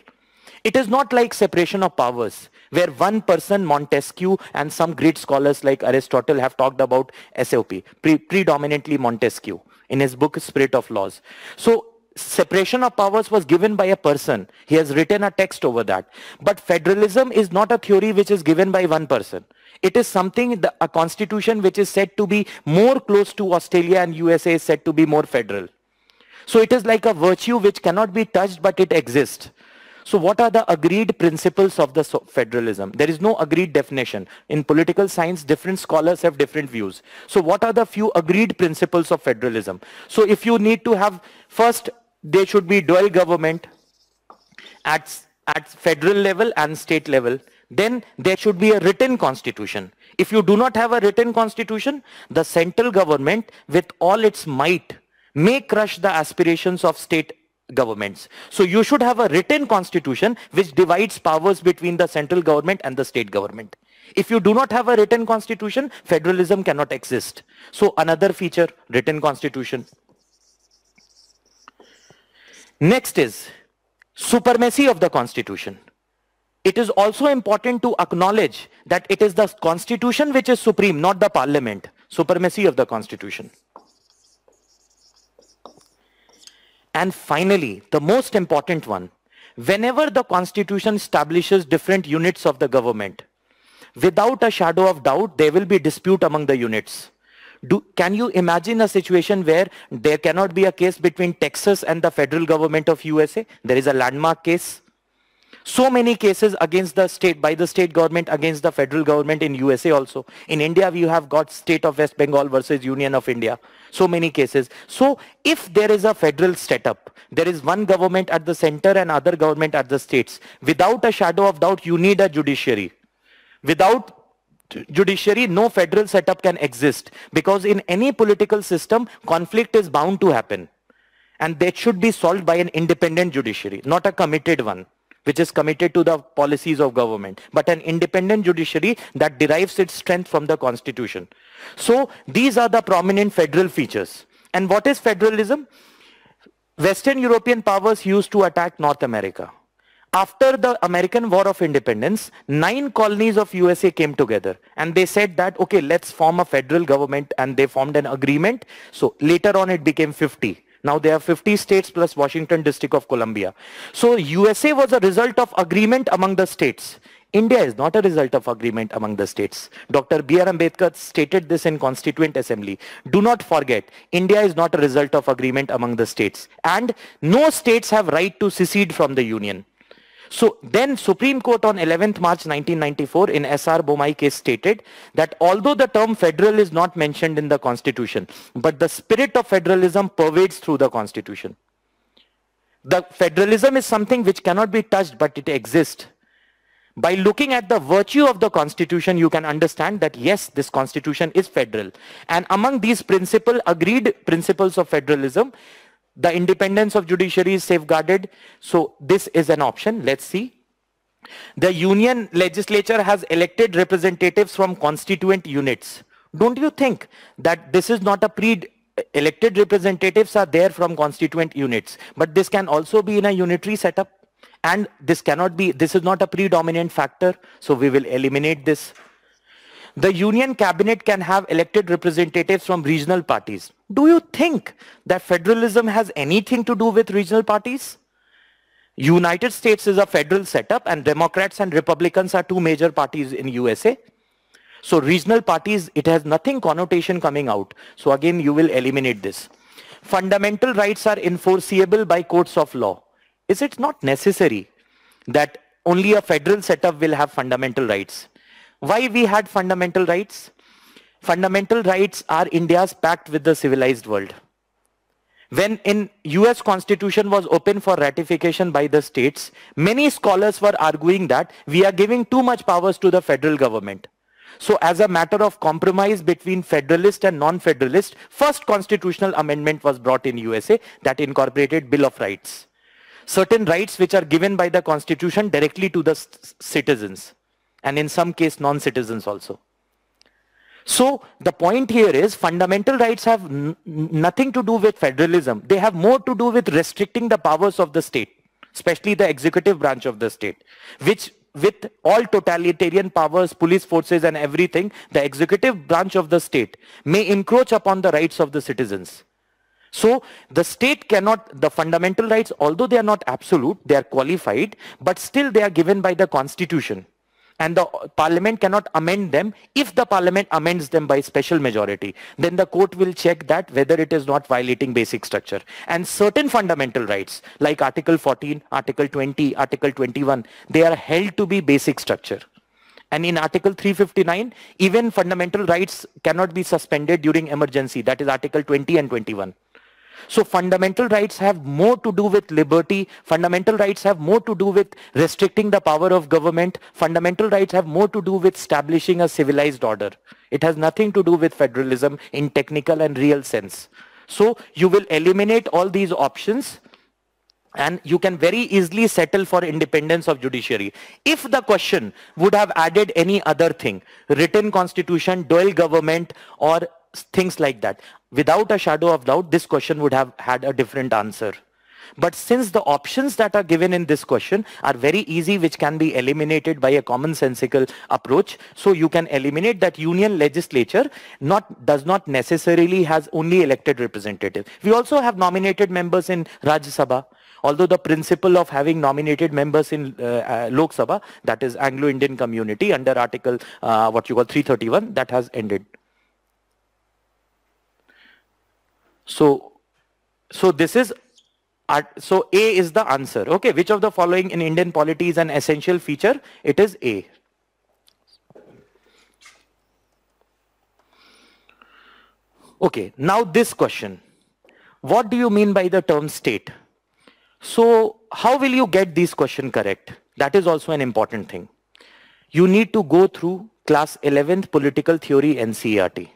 S1: It is not like separation of powers, where one person, Montesquieu, and some great scholars like Aristotle have talked about SOP, pre predominantly Montesquieu in his book Spirit of Laws. So separation of powers was given by a person. He has written a text over that. But federalism is not a theory which is given by one person. It is something, the, a constitution which is said to be more close to Australia and USA is said to be more federal. So it is like a virtue which cannot be touched, but it exists. So what are the agreed principles of the federalism? There is no agreed definition. In political science, different scholars have different views. So what are the few agreed principles of federalism? So if you need to have first there should be dual government at, at federal level and state level. Then there should be a written constitution. If you do not have a written constitution, the central government with all its might may crush the aspirations of state governments. So you should have a written constitution which divides powers between the central government and the state government. If you do not have a written constitution, federalism cannot exist. So another feature, written constitution. Next is supremacy of the constitution. It is also important to acknowledge that it is the constitution which is supreme, not the parliament. Supremacy of the constitution. And finally, the most important one, whenever the constitution establishes different units of the government, without a shadow of doubt, there will be dispute among the units do, can you imagine a situation where there cannot be a case between Texas and the federal government of USA? There is a landmark case. So many cases against the state, by the state government, against the federal government in USA also. In India, we have got state of West Bengal versus Union of India. So many cases. So if there is a federal setup, there is one government at the center and other government at the states. Without a shadow of doubt, you need a judiciary. Without judiciary, no federal setup can exist because in any political system, conflict is bound to happen. And that should be solved by an independent judiciary, not a committed one, which is committed to the policies of government, but an independent judiciary that derives its strength from the constitution. So these are the prominent federal features. And what is federalism? Western European powers used to attack North America after the American War of Independence, nine colonies of USA came together and they said that, okay, let's form a federal government and they formed an agreement. So later on it became 50. Now there are 50 states plus Washington District of Columbia. So USA was a result of agreement among the states. India is not a result of agreement among the states. Dr. B.R. Ambedkar stated this in Constituent Assembly. Do not forget, India is not a result of agreement among the states. And no states have right to secede from the Union. So then Supreme Court on 11th March 1994 in SR Bomai case stated that although the term federal is not mentioned in the constitution, but the spirit of federalism pervades through the constitution. The federalism is something which cannot be touched, but it exists. By looking at the virtue of the constitution, you can understand that yes, this constitution is federal. And among these principle, agreed principles of federalism, the independence of judiciary is safeguarded. So this is an option. Let's see. The union legislature has elected representatives from constituent units. Don't you think that this is not a pre elected representatives are there from constituent units, but this can also be in a unitary setup and this cannot be, this is not a predominant factor. So we will eliminate this. The union cabinet can have elected representatives from regional parties. Do you think that federalism has anything to do with regional parties? United States is a federal setup and Democrats and Republicans are two major parties in USA. So regional parties, it has nothing connotation coming out. So again, you will eliminate this. Fundamental rights are enforceable by courts of law. Is it not necessary that only a federal setup will have fundamental rights? Why we had fundamental rights? fundamental rights are India's pact with the civilized world. When in US constitution was open for ratification by the states, many scholars were arguing that we are giving too much powers to the federal government. So as a matter of compromise between federalist and non-federalist, first constitutional amendment was brought in USA that incorporated Bill of Rights. Certain rights which are given by the constitution directly to the citizens and in some case non-citizens also. So the point here is fundamental rights have nothing to do with federalism. They have more to do with restricting the powers of the state, especially the executive branch of the state, which with all totalitarian powers, police forces and everything, the executive branch of the state may encroach upon the rights of the citizens. So the state cannot, the fundamental rights, although they are not absolute, they are qualified, but still they are given by the constitution and the parliament cannot amend them. If the parliament amends them by special majority, then the court will check that whether it is not violating basic structure. And certain fundamental rights like Article 14, Article 20, Article 21, they are held to be basic structure. And in Article 359, even fundamental rights cannot be suspended during emergency. That is Article 20 and 21. So fundamental rights have more to do with liberty. Fundamental rights have more to do with restricting the power of government. Fundamental rights have more to do with establishing a civilized order. It has nothing to do with federalism in technical and real sense. So you will eliminate all these options and you can very easily settle for independence of judiciary. If the question would have added any other thing, written constitution, dual government or things like that. Without a shadow of doubt, this question would have had a different answer. But since the options that are given in this question are very easy, which can be eliminated by a commonsensical approach, so you can eliminate that union legislature not, does not necessarily has only elected representatives. We also have nominated members in Rajya Sabha. Although the principle of having nominated members in uh, uh, Lok Sabha, that is Anglo-Indian community under article, uh, what you call 331, that has ended. So, so this is, so A is the answer. Okay, which of the following in Indian polity is an essential feature? It is A. Okay, now this question. What do you mean by the term state? So how will you get this question correct? That is also an important thing. You need to go through class 11th political theory NCERT.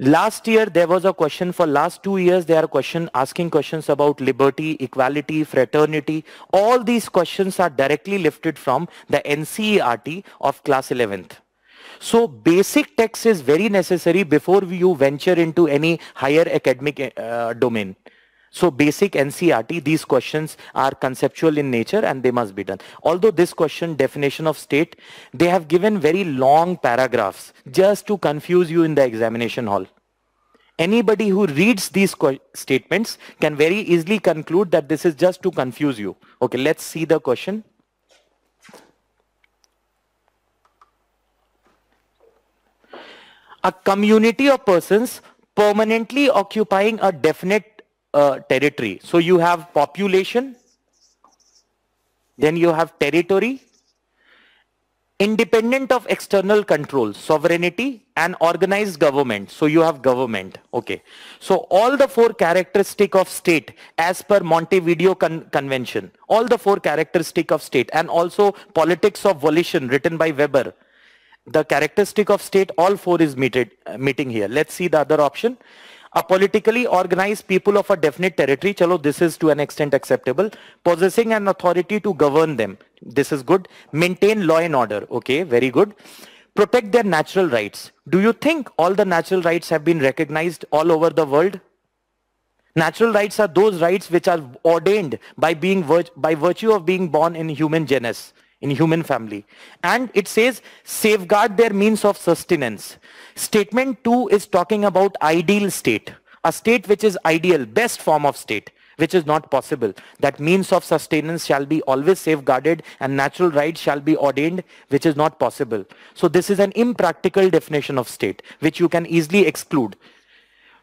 S1: Last year, there was a question for last two years, they are question asking questions about liberty, equality, fraternity. All these questions are directly lifted from the NCERT of class 11th. So basic text is very necessary before you venture into any higher academic uh, domain. So basic NCRT, these questions are conceptual in nature and they must be done. Although this question, definition of state, they have given very long paragraphs just to confuse you in the examination hall. Anybody who reads these statements can very easily conclude that this is just to confuse you. Okay, let's see the question. A community of persons permanently occupying a definite uh, territory. So you have population, then you have territory, independent of external control, sovereignty and organized government. So you have government. Okay. So all the four characteristic of state as per Montevideo Con Convention, all the four characteristic of state and also politics of volition written by Weber. The characteristic of state, all four is meted, uh, meeting here. Let's see the other option. A politically organized people of a definite territory, chalo, this is to an extent acceptable. Possessing an authority to govern them, this is good. Maintain law and order, okay, very good. Protect their natural rights. Do you think all the natural rights have been recognized all over the world? Natural rights are those rights which are ordained by, being by virtue of being born in human genus in human family. And it says safeguard their means of sustenance. Statement 2 is talking about ideal state, a state which is ideal, best form of state which is not possible. That means of sustenance shall be always safeguarded and natural rights shall be ordained, which is not possible. So this is an impractical definition of state, which you can easily exclude.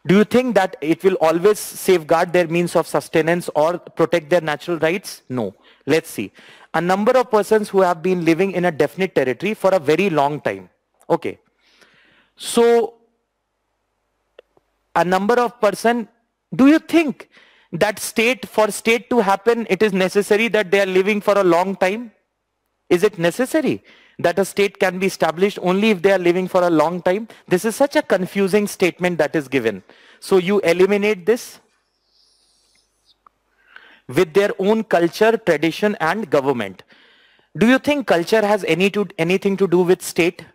S1: Do you think that it will always safeguard their means of sustenance or protect their natural rights? No. Let's see. A number of persons who have been living in a definite territory for a very long time. Okay. So a number of person, do you think that state, for state to happen, it is necessary that they are living for a long time? Is it necessary that a state can be established only if they are living for a long time? This is such a confusing statement that is given. So you eliminate this with their own culture, tradition, and government. Do you think culture has any to, anything to do with state?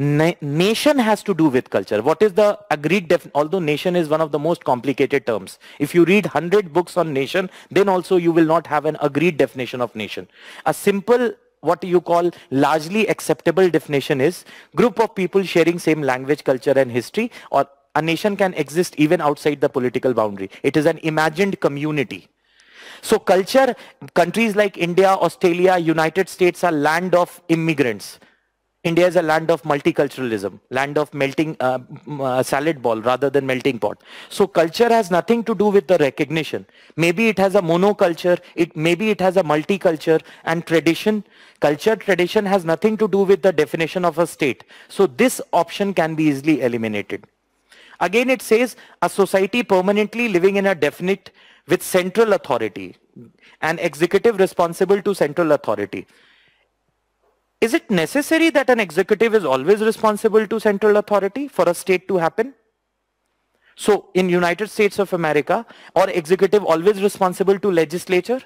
S1: Na nation has to do with culture. What is the agreed definition? Although nation is one of the most complicated terms. If you read 100 books on nation, then also you will not have an agreed definition of nation. A simple what you call largely acceptable definition is group of people sharing same language, culture and history or a nation can exist even outside the political boundary. It is an imagined community. So culture, countries like India, Australia, United States are land of immigrants. India is a land of multiculturalism, land of melting uh, uh, salad ball rather than melting pot. So culture has nothing to do with the recognition. Maybe it has a monoculture, it, maybe it has a multiculture and tradition. Culture tradition has nothing to do with the definition of a state. So this option can be easily eliminated. Again, it says a society permanently living in a definite with central authority, an executive responsible to central authority. Is it necessary that an executive is always responsible to central authority for a state to happen? So in United States of America, our executive always responsible to legislature?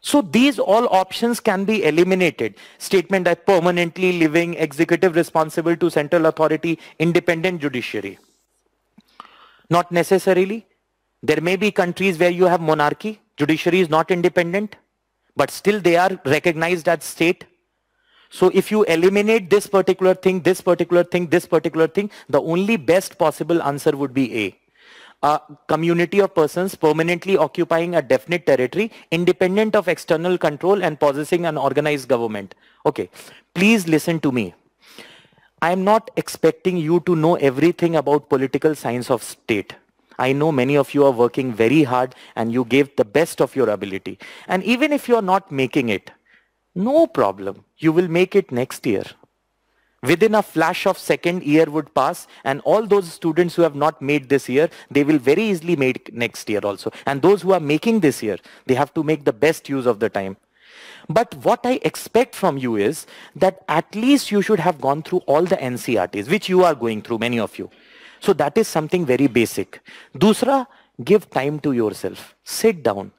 S1: So these all options can be eliminated. Statement that permanently living executive responsible to central authority, independent judiciary. Not necessarily. There may be countries where you have monarchy, judiciary is not independent, but still they are recognized as state. So if you eliminate this particular thing, this particular thing, this particular thing, the only best possible answer would be A. A community of persons permanently occupying a definite territory, independent of external control and possessing an organized government. Okay, please listen to me. I am not expecting you to know everything about political science of state. I know many of you are working very hard and you gave the best of your ability. And even if you're not making it, no problem. You will make it next year. Within a flash of second year would pass and all those students who have not made this year, they will very easily make next year also. And those who are making this year, they have to make the best use of the time. But what I expect from you is that at least you should have gone through all the NCRTs, which you are going through, many of you. So that is something very basic. Dusra, give time to yourself. Sit down.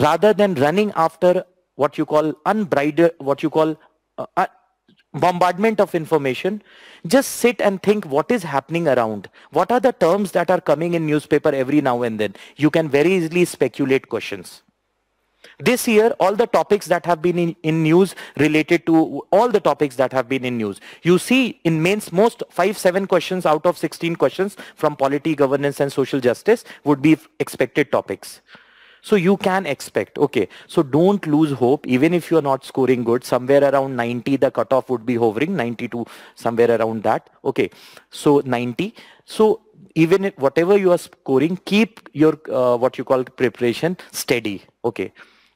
S1: Rather than running after what you call unbridled, what you call uh, uh, bombardment of information, just sit and think what is happening around. What are the terms that are coming in newspaper every now and then? You can very easily speculate questions this year all the topics that have been in, in news related to all the topics that have been in news you see in mains most 5 7 questions out of 16 questions from polity governance and social justice would be expected topics so you can expect okay so don't lose hope even if you are not scoring good somewhere around 90 the cutoff would be hovering 92 somewhere around that okay so 90 so even whatever you are scoring keep your uh, what you call preparation steady okay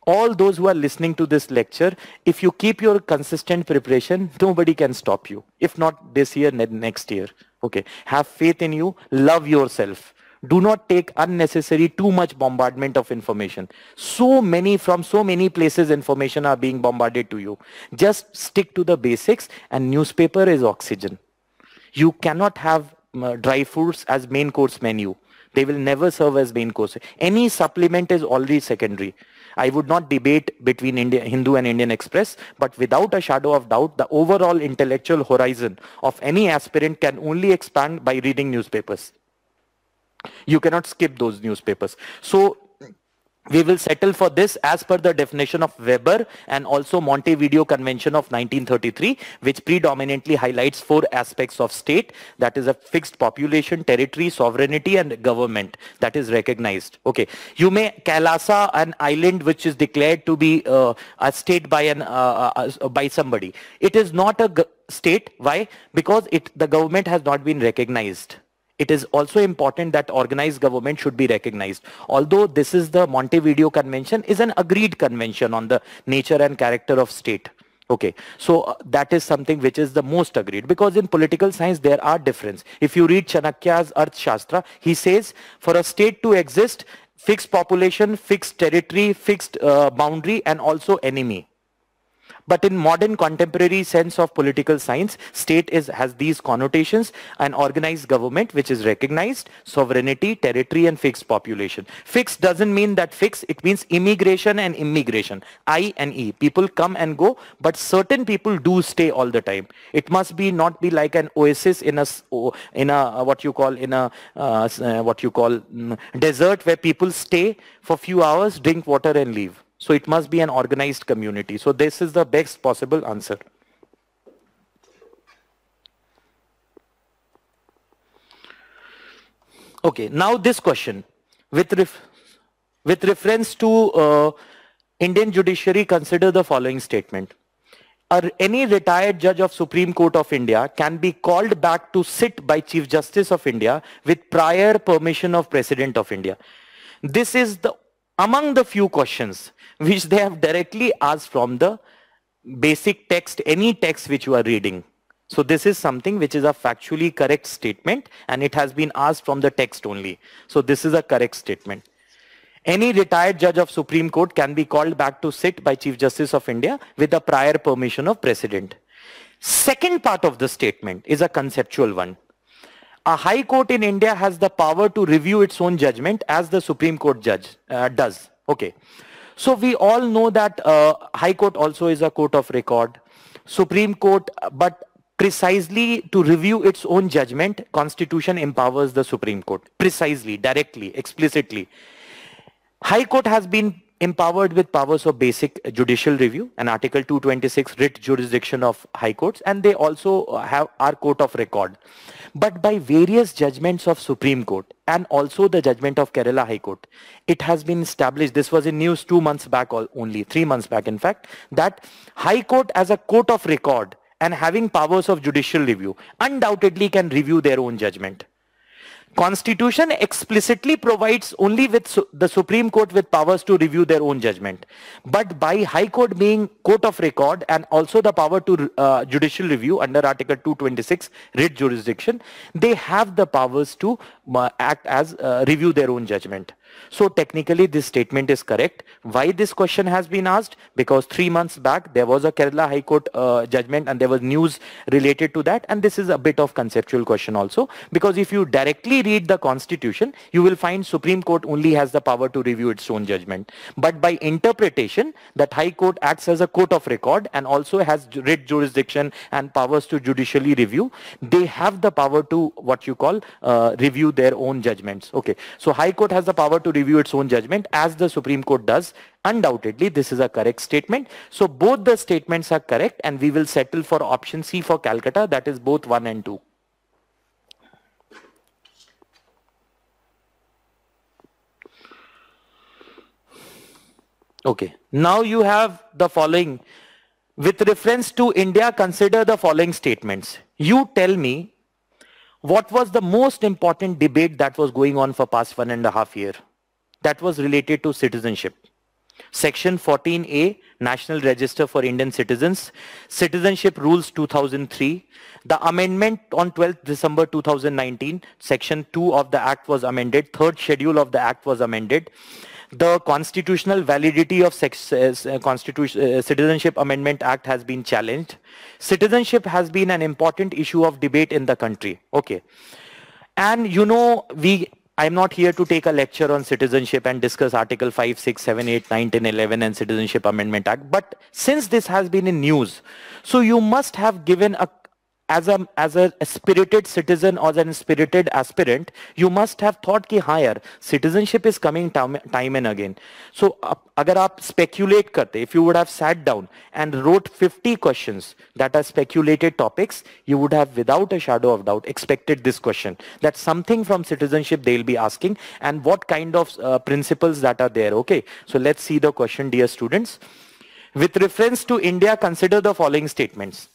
S1: all those who are listening to this lecture, if you keep your consistent preparation, nobody can stop you. If not this year, next year. Okay. Have faith in you. Love yourself. Do not take unnecessary too much bombardment of information. So many from so many places information are being bombarded to you. Just stick to the basics and newspaper is oxygen. You cannot have dry foods as main course menu. They will never serve as main course. Any supplement is already secondary. I would not debate between India, Hindu and Indian Express, but without a shadow of doubt, the overall intellectual horizon of any aspirant can only expand by reading newspapers. You cannot skip those newspapers. So we will settle for this as per the definition of Weber and also Montevideo Convention of 1933, which predominantly highlights four aspects of state. That is a fixed population, territory, sovereignty, and government that is recognized. Okay, you may Kalasa, an island which is declared to be uh, a state by an uh, uh, uh by somebody. It is not a state. Why? Because it the government has not been recognized it is also important that organized government should be recognized. Although this is the Montevideo Convention is an agreed convention on the nature and character of state. Okay, so uh, that is something which is the most agreed because in political science there are difference. If you read Chanakya's Arthashastra, he says for a state to exist, fixed population, fixed territory, fixed uh, boundary and also enemy. But in modern contemporary sense of political science, state is, has these connotations, an organized government which is recognized, sovereignty, territory and fixed population. Fixed doesn't mean that fixed, it means immigration and immigration, I and E. People come and go, but certain people do stay all the time. It must be not be like an oasis in a, in a uh, what you call, in a, uh, uh what you call mm, desert where people stay for few hours, drink water and leave. So it must be an organized community. So this is the best possible answer. Okay, now this question. With, ref with reference to uh, Indian judiciary, consider the following statement. Are any retired judge of Supreme Court of India can be called back to sit by Chief Justice of India with prior permission of President of India. This is the among the few questions which they have directly asked from the basic text, any text which you are reading. So this is something which is a factually correct statement and it has been asked from the text only. So this is a correct statement. Any retired judge of Supreme Court can be called back to sit by Chief Justice of India with the prior permission of President. Second part of the statement is a conceptual one. A High Court in India has the power to review its own judgment as the Supreme Court judge uh, does. Okay. So we all know that uh, High Court also is a court of record. Supreme Court, but precisely to review its own judgment, Constitution empowers the Supreme Court. Precisely, directly, explicitly. High Court has been empowered with powers of basic judicial review and Article 226 writ jurisdiction of high courts and they also uh, have our court of record. But by various judgments of Supreme Court and also the judgment of Kerala High Court, it has been established, this was in news two months back only, three months back in fact, that High Court as a court of record and having powers of judicial review undoubtedly can review their own judgment. Constitution explicitly provides only with su the Supreme Court with powers to review their own judgment. But by High Court being court of record and also the power to uh, judicial review under Article 226 writ jurisdiction, they have the powers to uh, act as uh, review their own judgment. So technically this statement is correct. Why this question has been asked? Because three months back there was a Kerala High Court uh, judgment and there was news related to that and this is a bit of conceptual question also because if you directly read the constitution you will find Supreme Court only has the power to review its own judgment. But by interpretation that High Court acts as a court of record and also has writ jurisdiction and powers to judicially review. They have the power to what you call uh, review their own judgments. Okay. So High Court has the power to review its own judgment as the Supreme Court does. Undoubtedly, this is a correct statement. So both the statements are correct and we will settle for option C for Calcutta. That is both 1 and 2. Okay. Now you have the following. With reference to India, consider the following statements. You tell me what was the most important debate that was going on for past one and a half year? that was related to citizenship. Section 14A, National Register for Indian Citizens, Citizenship Rules 2003. The amendment on 12th December 2019, Section 2 of the Act was amended, third schedule of the Act was amended. The constitutional validity of sex, uh, uh, uh, Citizenship Amendment Act has been challenged. Citizenship has been an important issue of debate in the country. Okay. And you know, we I'm not here to take a lecture on citizenship and discuss Article 5, 6, 7, 8, 9, 10, 11 and Citizenship Amendment Act. But since this has been in news, so you must have given a as a as a spirited citizen or an spirited aspirant you must have thought ki higher citizenship is coming time, time and again so uh, agar aap speculate karte if you would have sat down and wrote 50 questions that are speculated topics you would have without a shadow of doubt expected this question that something from citizenship they'll be asking and what kind of uh, principles that are there okay so let's see the question dear students with reference to india consider the following statements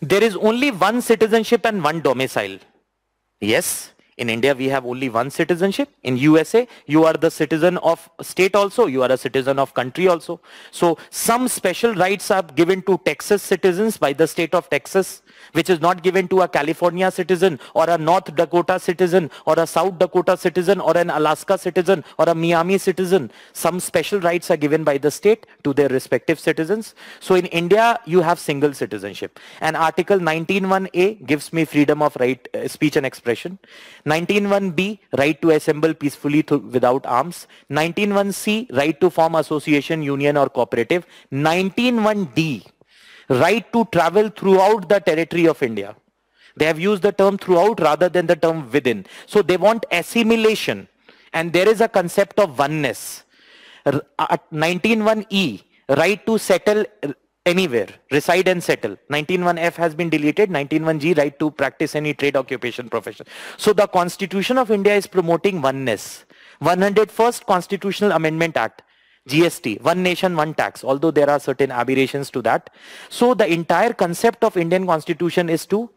S1: there is only one citizenship and one domicile. Yes, in India, we have only one citizenship. In USA, you are the citizen of state also. You are a citizen of country also. So some special rights are given to Texas citizens by the state of Texas, which is not given to a California citizen or a North Dakota citizen or a South Dakota citizen or an Alaska citizen or a Miami citizen. Some special rights are given by the state to their respective citizens. So in India, you have single citizenship. And Article 19.1a gives me freedom of right uh, speech and expression. 191B, right to assemble peacefully without arms. 191C, right to form association, union or cooperative. 191D, right to travel throughout the territory of India. They have used the term throughout rather than the term within. So they want assimilation and there is a concept of oneness. At 191E, right to settle anywhere, reside and settle. 191F has been deleted, 191G, right to practice any trade, occupation, profession. So the Constitution of India is promoting oneness. 101st Constitutional Amendment Act, GST, one nation, one tax, although there are certain aberrations to that. So the entire concept of Indian Constitution is to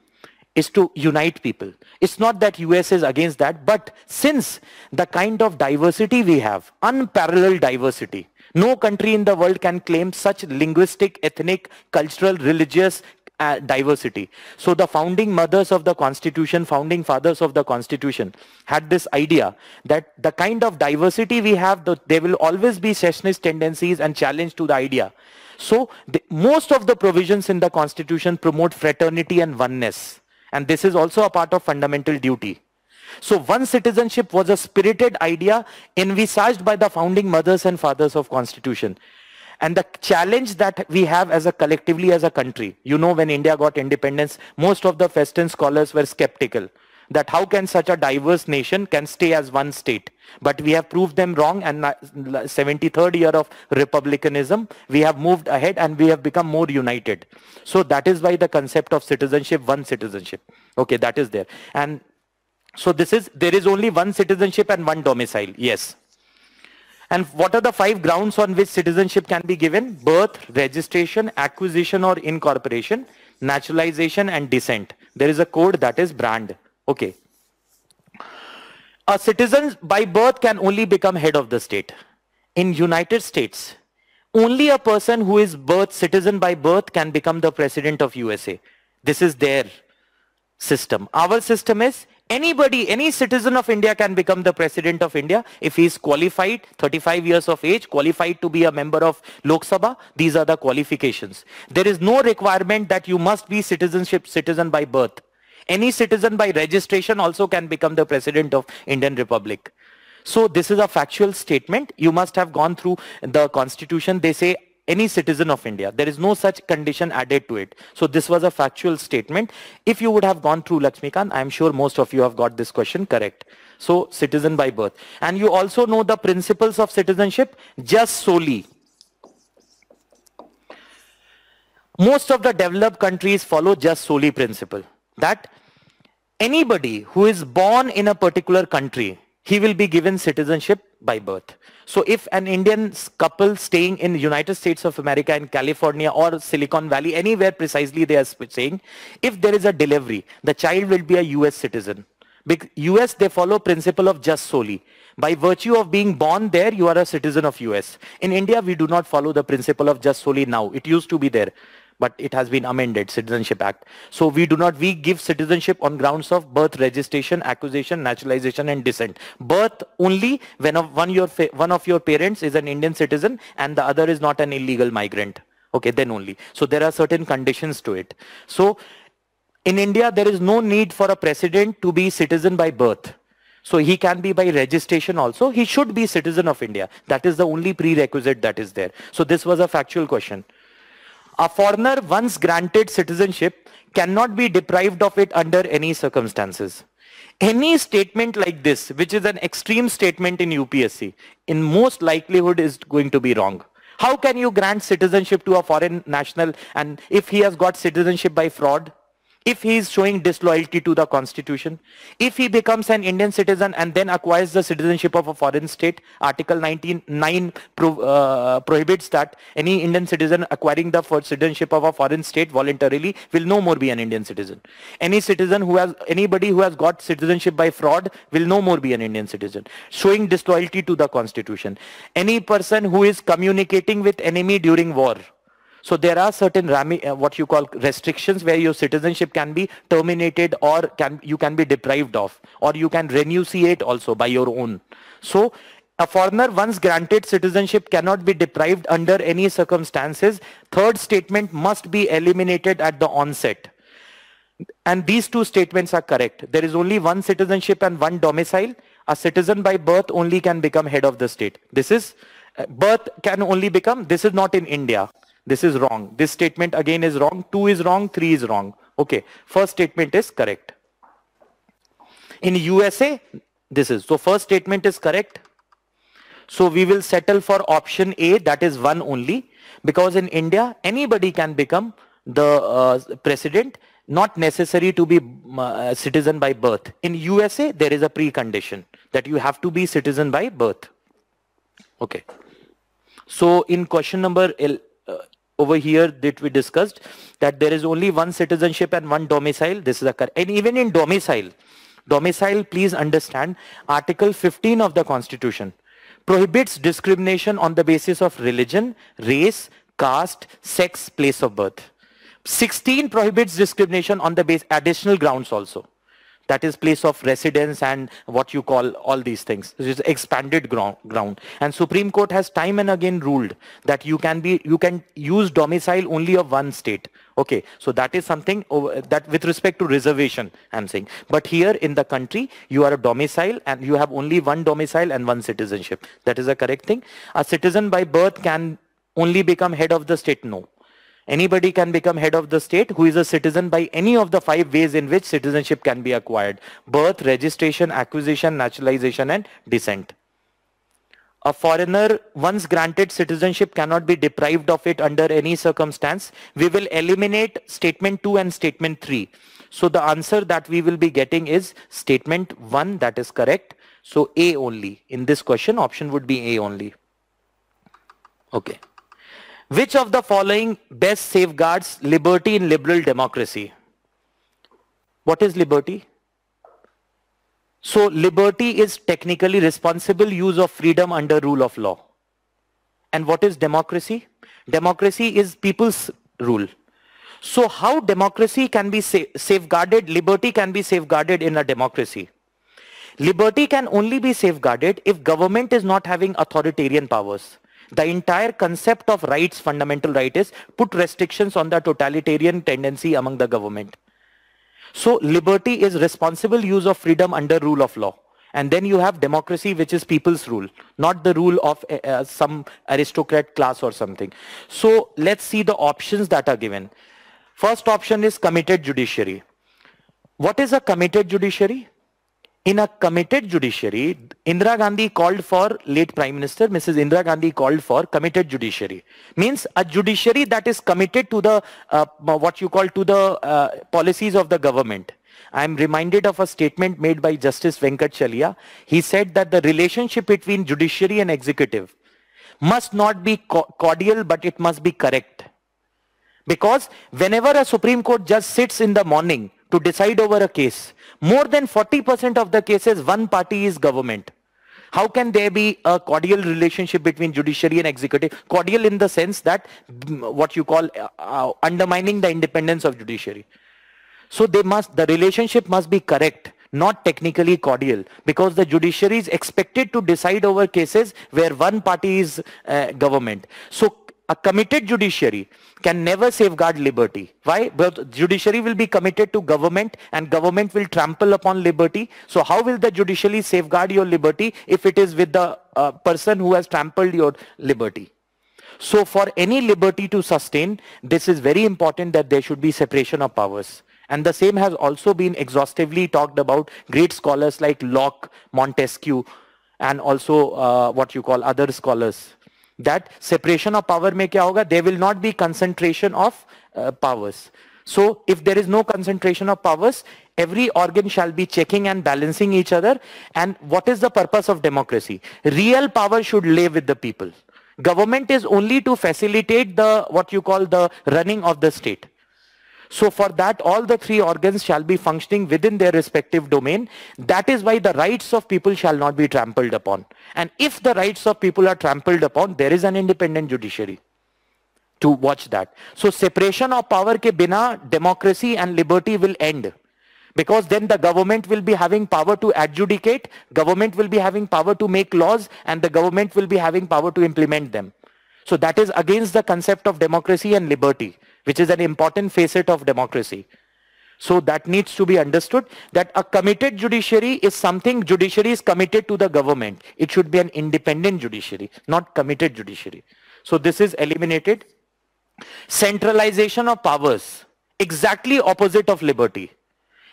S1: is to unite people. It's not that US is against that, but since the kind of diversity we have, unparalleled diversity, no country in the world can claim such linguistic, ethnic, cultural, religious, uh, diversity. So the founding mothers of the constitution, founding fathers of the constitution had this idea that the kind of diversity we have, the, there will always be secessionist tendencies and challenge to the idea. So the, most of the provisions in the constitution promote fraternity and oneness. And this is also a part of fundamental duty. So one citizenship was a spirited idea envisaged by the founding mothers and fathers of constitution. And the challenge that we have as a collectively as a country, you know, when India got independence, most of the Western scholars were skeptical that how can such a diverse nation can stay as one state but we have proved them wrong and 73rd year of republicanism we have moved ahead and we have become more united so that is why the concept of citizenship one citizenship okay that is there and so this is, there is only one citizenship and one domicile, yes. And what are the five grounds on which citizenship can be given? Birth, registration, acquisition or incorporation, naturalization and descent. There is a code that is brand. Okay. A citizen by birth can only become head of the state. In United States, only a person who is birth citizen by birth can become the president of USA. This is their system. Our system is anybody, any citizen of India can become the president of India if he is qualified, 35 years of age, qualified to be a member of Lok Sabha. These are the qualifications. There is no requirement that you must be citizenship citizen by birth. Any citizen by registration also can become the president of Indian Republic. So this is a factual statement. You must have gone through the constitution. They say any citizen of India. There is no such condition added to it. So this was a factual statement. If you would have gone through Lakshmikant, I'm sure most of you have got this question correct. So citizen by birth. And you also know the principles of citizenship just solely. Most of the developed countries follow just solely principle that anybody who is born in a particular country, he will be given citizenship by birth. So if an Indian couple staying in the United States of America in California or Silicon Valley, anywhere precisely they are saying, if there is a delivery, the child will be a US citizen. US, they follow principle of just solely. By virtue of being born there, you are a citizen of US. In India, we do not follow the principle of just solely now. It used to be there but it has been amended citizenship act so we do not we give citizenship on grounds of birth registration acquisition naturalization and descent birth only when of one your one of your parents is an indian citizen and the other is not an illegal migrant okay then only so there are certain conditions to it so in india there is no need for a president to be citizen by birth so he can be by registration also. He should be citizen of India. That is the only prerequisite that is there. So this was a factual question. A foreigner once granted citizenship cannot be deprived of it under any circumstances. Any statement like this, which is an extreme statement in UPSC, in most likelihood is going to be wrong. How can you grant citizenship to a foreign national and if he has got citizenship by fraud? if he is showing disloyalty to the constitution, if he becomes an Indian citizen and then acquires the citizenship of a foreign state, Article 199 pro, uh, prohibits that any Indian citizen acquiring the citizenship of a foreign state voluntarily will no more be an Indian citizen. Any citizen who has, anybody who has got citizenship by fraud will no more be an Indian citizen, showing disloyalty to the constitution. Any person who is communicating with enemy during war, so there are certain uh, what you call restrictions where your citizenship can be terminated or can you can be deprived of or you can renunciate also by your own. So a foreigner once granted citizenship cannot be deprived under any circumstances. Third statement must be eliminated at the onset. And these two statements are correct. There is only one citizenship and one domicile. A citizen by birth only can become head of the state. This is, uh, birth can only become, this is not in India. This is wrong. This statement again is wrong. 2 is wrong. 3 is wrong. Okay. First statement is correct. In USA, this is. So first statement is correct. So we will settle for option A. That is one only. Because in India, anybody can become the uh, president not necessary to be uh, citizen by birth. In USA, there is a precondition that you have to be citizen by birth. Okay. So in question number uh, over here that we discussed that there is only one citizenship and one domicile this is a and even in domicile domicile please understand article 15 of the constitution prohibits discrimination on the basis of religion race caste sex place of birth 16 prohibits discrimination on the base additional grounds also that is place of residence and what you call all these things which is expanded ground ground and supreme court has time and again ruled that you can be you can use domicile only of one state okay so that is something that with respect to reservation i'm saying but here in the country you are a domicile and you have only one domicile and one citizenship that is a correct thing a citizen by birth can only become head of the state no Anybody can become head of the state who is a citizen by any of the five ways in which citizenship can be acquired. Birth, registration, acquisition, naturalization and descent. A foreigner once granted citizenship cannot be deprived of it under any circumstance. We will eliminate statement 2 and statement 3. So the answer that we will be getting is statement 1 that is correct. So A only. In this question option would be A only. Okay. Which of the following best safeguards liberty in liberal democracy? What is liberty? So liberty is technically responsible use of freedom under rule of law. And what is democracy? Democracy is people's rule. So how democracy can be safeguarded, liberty can be safeguarded in a democracy. Liberty can only be safeguarded if government is not having authoritarian powers. The entire concept of rights, fundamental right is put restrictions on the totalitarian tendency among the government. So liberty is responsible use of freedom under rule of law. And then you have democracy, which is people's rule, not the rule of uh, some aristocrat class or something. So let's see the options that are given. First option is committed judiciary. What is a committed judiciary? in a committed judiciary, Indira Gandhi called for, late Prime Minister Mrs. Indira Gandhi called for committed judiciary. Means a judiciary that is committed to the, uh, what you call to the uh, policies of the government. I am reminded of a statement made by Justice Venkat Chalia. He said that the relationship between judiciary and executive must not be cordial, but it must be correct. Because whenever a Supreme Court just sits in the morning, to decide over a case. More than 40% of the cases, one party is government. How can there be a cordial relationship between judiciary and executive? Cordial in the sense that mm, what you call uh, uh, undermining the independence of judiciary. So they must, the relationship must be correct, not technically cordial, because the judiciary is expected to decide over cases where one party is uh, government. So a committed judiciary can never safeguard liberty. Why? Because judiciary will be committed to government and government will trample upon liberty. So how will the judiciary safeguard your liberty if it is with the uh, person who has trampled your liberty? So for any liberty to sustain, this is very important that there should be separation of powers. And the same has also been exhaustively talked about great scholars like Locke, Montesquieu, and also uh, what you call other scholars that separation of power may kya hoga there will not be concentration of uh, powers so if there is no concentration of powers every organ shall be checking and balancing each other and what is the purpose of democracy real power should lay with the people government is only to facilitate the what you call the running of the state so for that, all the three organs shall be functioning within their respective domain. That is why the rights of people shall not be trampled upon. And if the rights of people are trampled upon, there is an independent judiciary to watch that. So separation of power ke bina, democracy and liberty will end. Because then the government will be having power to adjudicate, government will be having power to make laws, and the government will be having power to implement them. So that is against the concept of democracy and liberty which is an important facet of democracy. So that needs to be understood that a committed judiciary is something judiciary is committed to the government. It should be an independent judiciary, not committed judiciary. So this is eliminated. Centralization of powers, exactly opposite of liberty.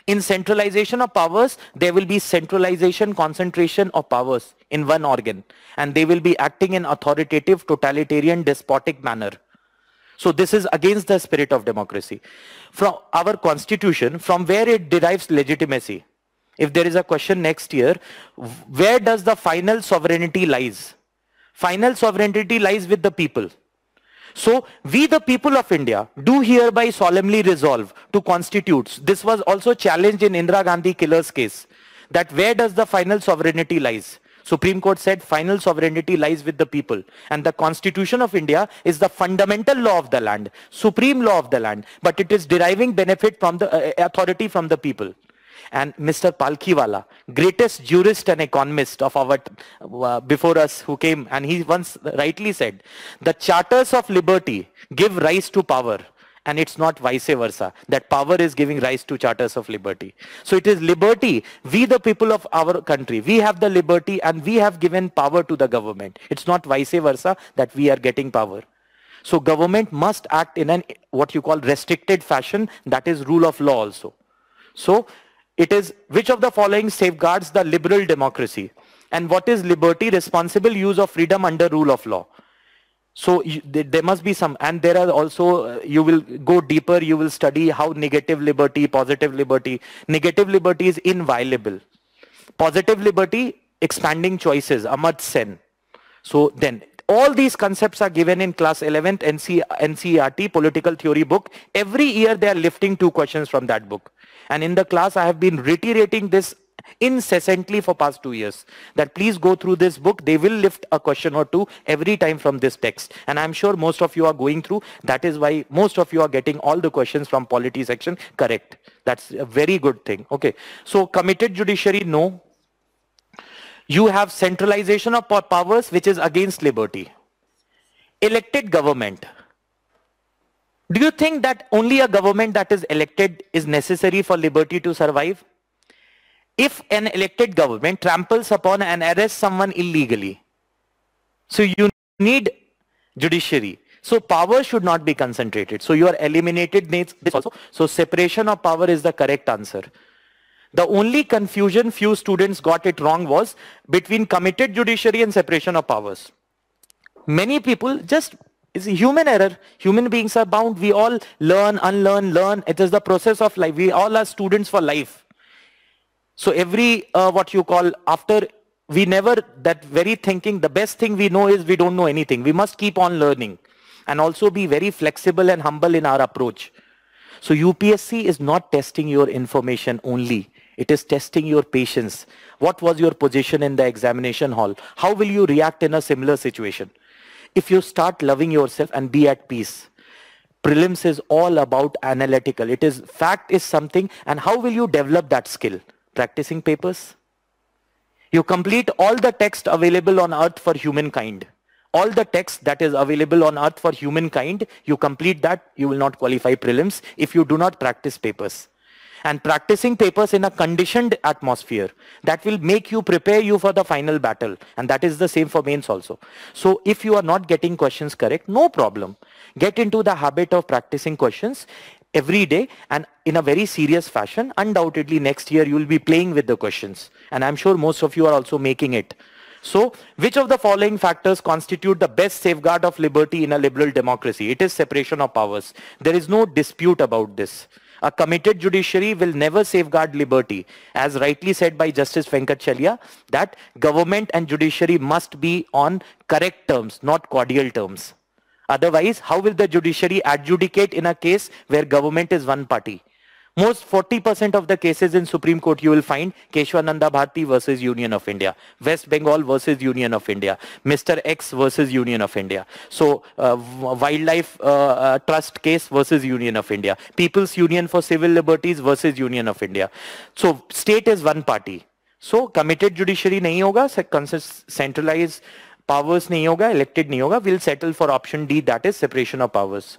S1: In centralization of powers, there will be centralization, concentration of powers in one organ. And they will be acting in authoritative, totalitarian, despotic manner. So this is against the spirit of democracy. From our constitution, from where it derives legitimacy. If there is a question next year, where does the final sovereignty lies? Final sovereignty lies with the people. So we the people of India do hereby solemnly resolve to constitute. This was also challenged in Indira Gandhi killer's case that where does the final sovereignty lies? Supreme Court said final sovereignty lies with the people. And the Constitution of India is the fundamental law of the land, supreme law of the land. But it is deriving benefit from the uh, uh authority from the people. And Mr. Palkhiwala, greatest jurist and economist of our uh, before us who came, and he once rightly said, the charters of liberty give rise to power and it's not vice versa. That power is giving rise to charters of liberty. So it is liberty. We the people of our country, we have the liberty and we have given power to the government. It's not vice versa that we are getting power. So government must act in an what you call restricted fashion that is rule of law also. So it is which of the following safeguards the liberal democracy and what is liberty responsible use of freedom under rule of law so you, there must be some and there are also uh, you will go deeper you will study how negative liberty positive liberty negative liberty is inviolable positive liberty expanding choices amad sen so then all these concepts are given in class 11th NC, NCERT political theory book. Every year they are lifting two questions from that book. And in the class, I have been reiterating this incessantly for past two years that please go through this book. They will lift a question or two every time from this text. And I'm sure most of you are going through. That is why most of you are getting all the questions from polity section correct. That's a very good thing. Okay. So committed judiciary, no. You have centralization of powers, which is against liberty. Elected government. Do you think that only a government that is elected is necessary for liberty to survive? if an elected government tramples upon and arrests someone illegally, so you need judiciary. So power should not be concentrated. So you are eliminated this also. So separation of power is the correct answer. The only confusion few students got it wrong was between committed judiciary and separation of powers. Many people just, it's a human error. Human beings are bound. We all learn, unlearn, learn. It is the process of life. We all are students for life. So every uh, what you call after we never that very thinking the best thing we know is we don't know anything. We must keep on learning and also be very flexible and humble in our approach. So UPSC is not testing your information only. It is testing your patience. What was your position in the examination hall? How will you react in a similar situation? If you start loving yourself and be at peace, prelims is all about analytical. It is fact is something and how will you develop that skill? practicing papers. You complete all the text available on earth for humankind. All the text that is available on earth for humankind, you complete that, you will not qualify prelims if you do not practice papers. And practicing papers in a conditioned atmosphere, that will make you prepare you for the final battle. And that is the same for mains also. So if you are not getting questions correct, no problem. Get into the habit of practicing questions every day and in a very serious fashion. Undoubtedly, next year you will be playing with the questions. And I'm sure most of you are also making it. So, which of the following factors constitute the best safeguard of liberty in a liberal democracy? It is separation of powers. There is no dispute about this. A committed judiciary will never safeguard liberty. As rightly said by Justice Venkat Chalia, that government and judiciary must be on correct terms, not cordial terms. Otherwise, how will the judiciary adjudicate in a case where government is one party? Most 40% of the cases in Supreme Court you will find Keshwananda Bharti versus Union of India, West Bengal versus Union of India, Mr. X versus Union of India. So uh, Wildlife uh, uh, Trust case versus Union of India, People's Union for Civil Liberties versus Union of India. So state is one party. So committed judiciary nahi hoga, centralized Powers नहीं होगा elected नहीं होगा We'll settle for option D. That is separation of powers.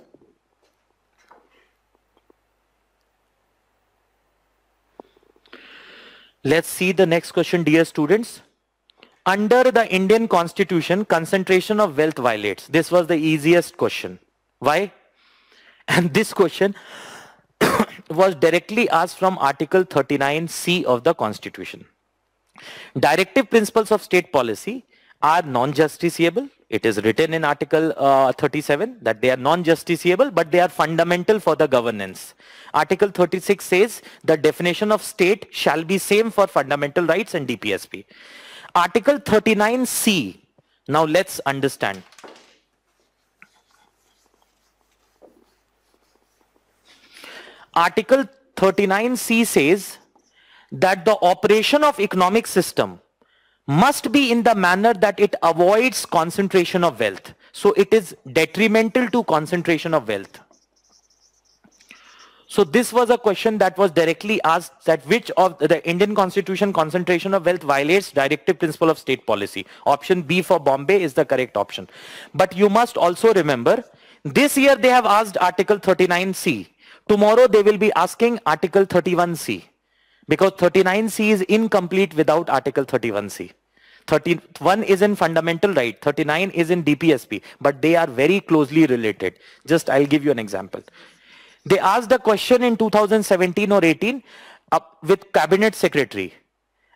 S1: let Let's see the next question, dear students. Under the Indian constitution, concentration of wealth violates. This was the easiest question. Why? [LAUGHS] And this question [COUGHS] was directly asked from Article 39C of the constitution. Directive principles of state policy are non-justiciable. It is written in Article uh, 37 that they are non-justiciable, but they are fundamental for the governance. Article 36 says the definition of state shall be same for fundamental rights and DPSP. Article 39C. Now let's understand. Article 39C says that the operation of economic system must be in the manner that it avoids concentration of wealth. So it is detrimental to concentration of wealth. So this was a question that was directly asked that which of the Indian constitution concentration of wealth violates directive principle of state policy. Option B for Bombay is the correct option. But you must also remember this year they have asked article 39C. Tomorrow they will be asking article 31C because 39C is incomplete without article 31C. 31 is in fundamental right, 39 is in DPSP, but they are very closely related. Just I'll give you an example. They asked the question in 2017 or 18 uh, with cabinet secretary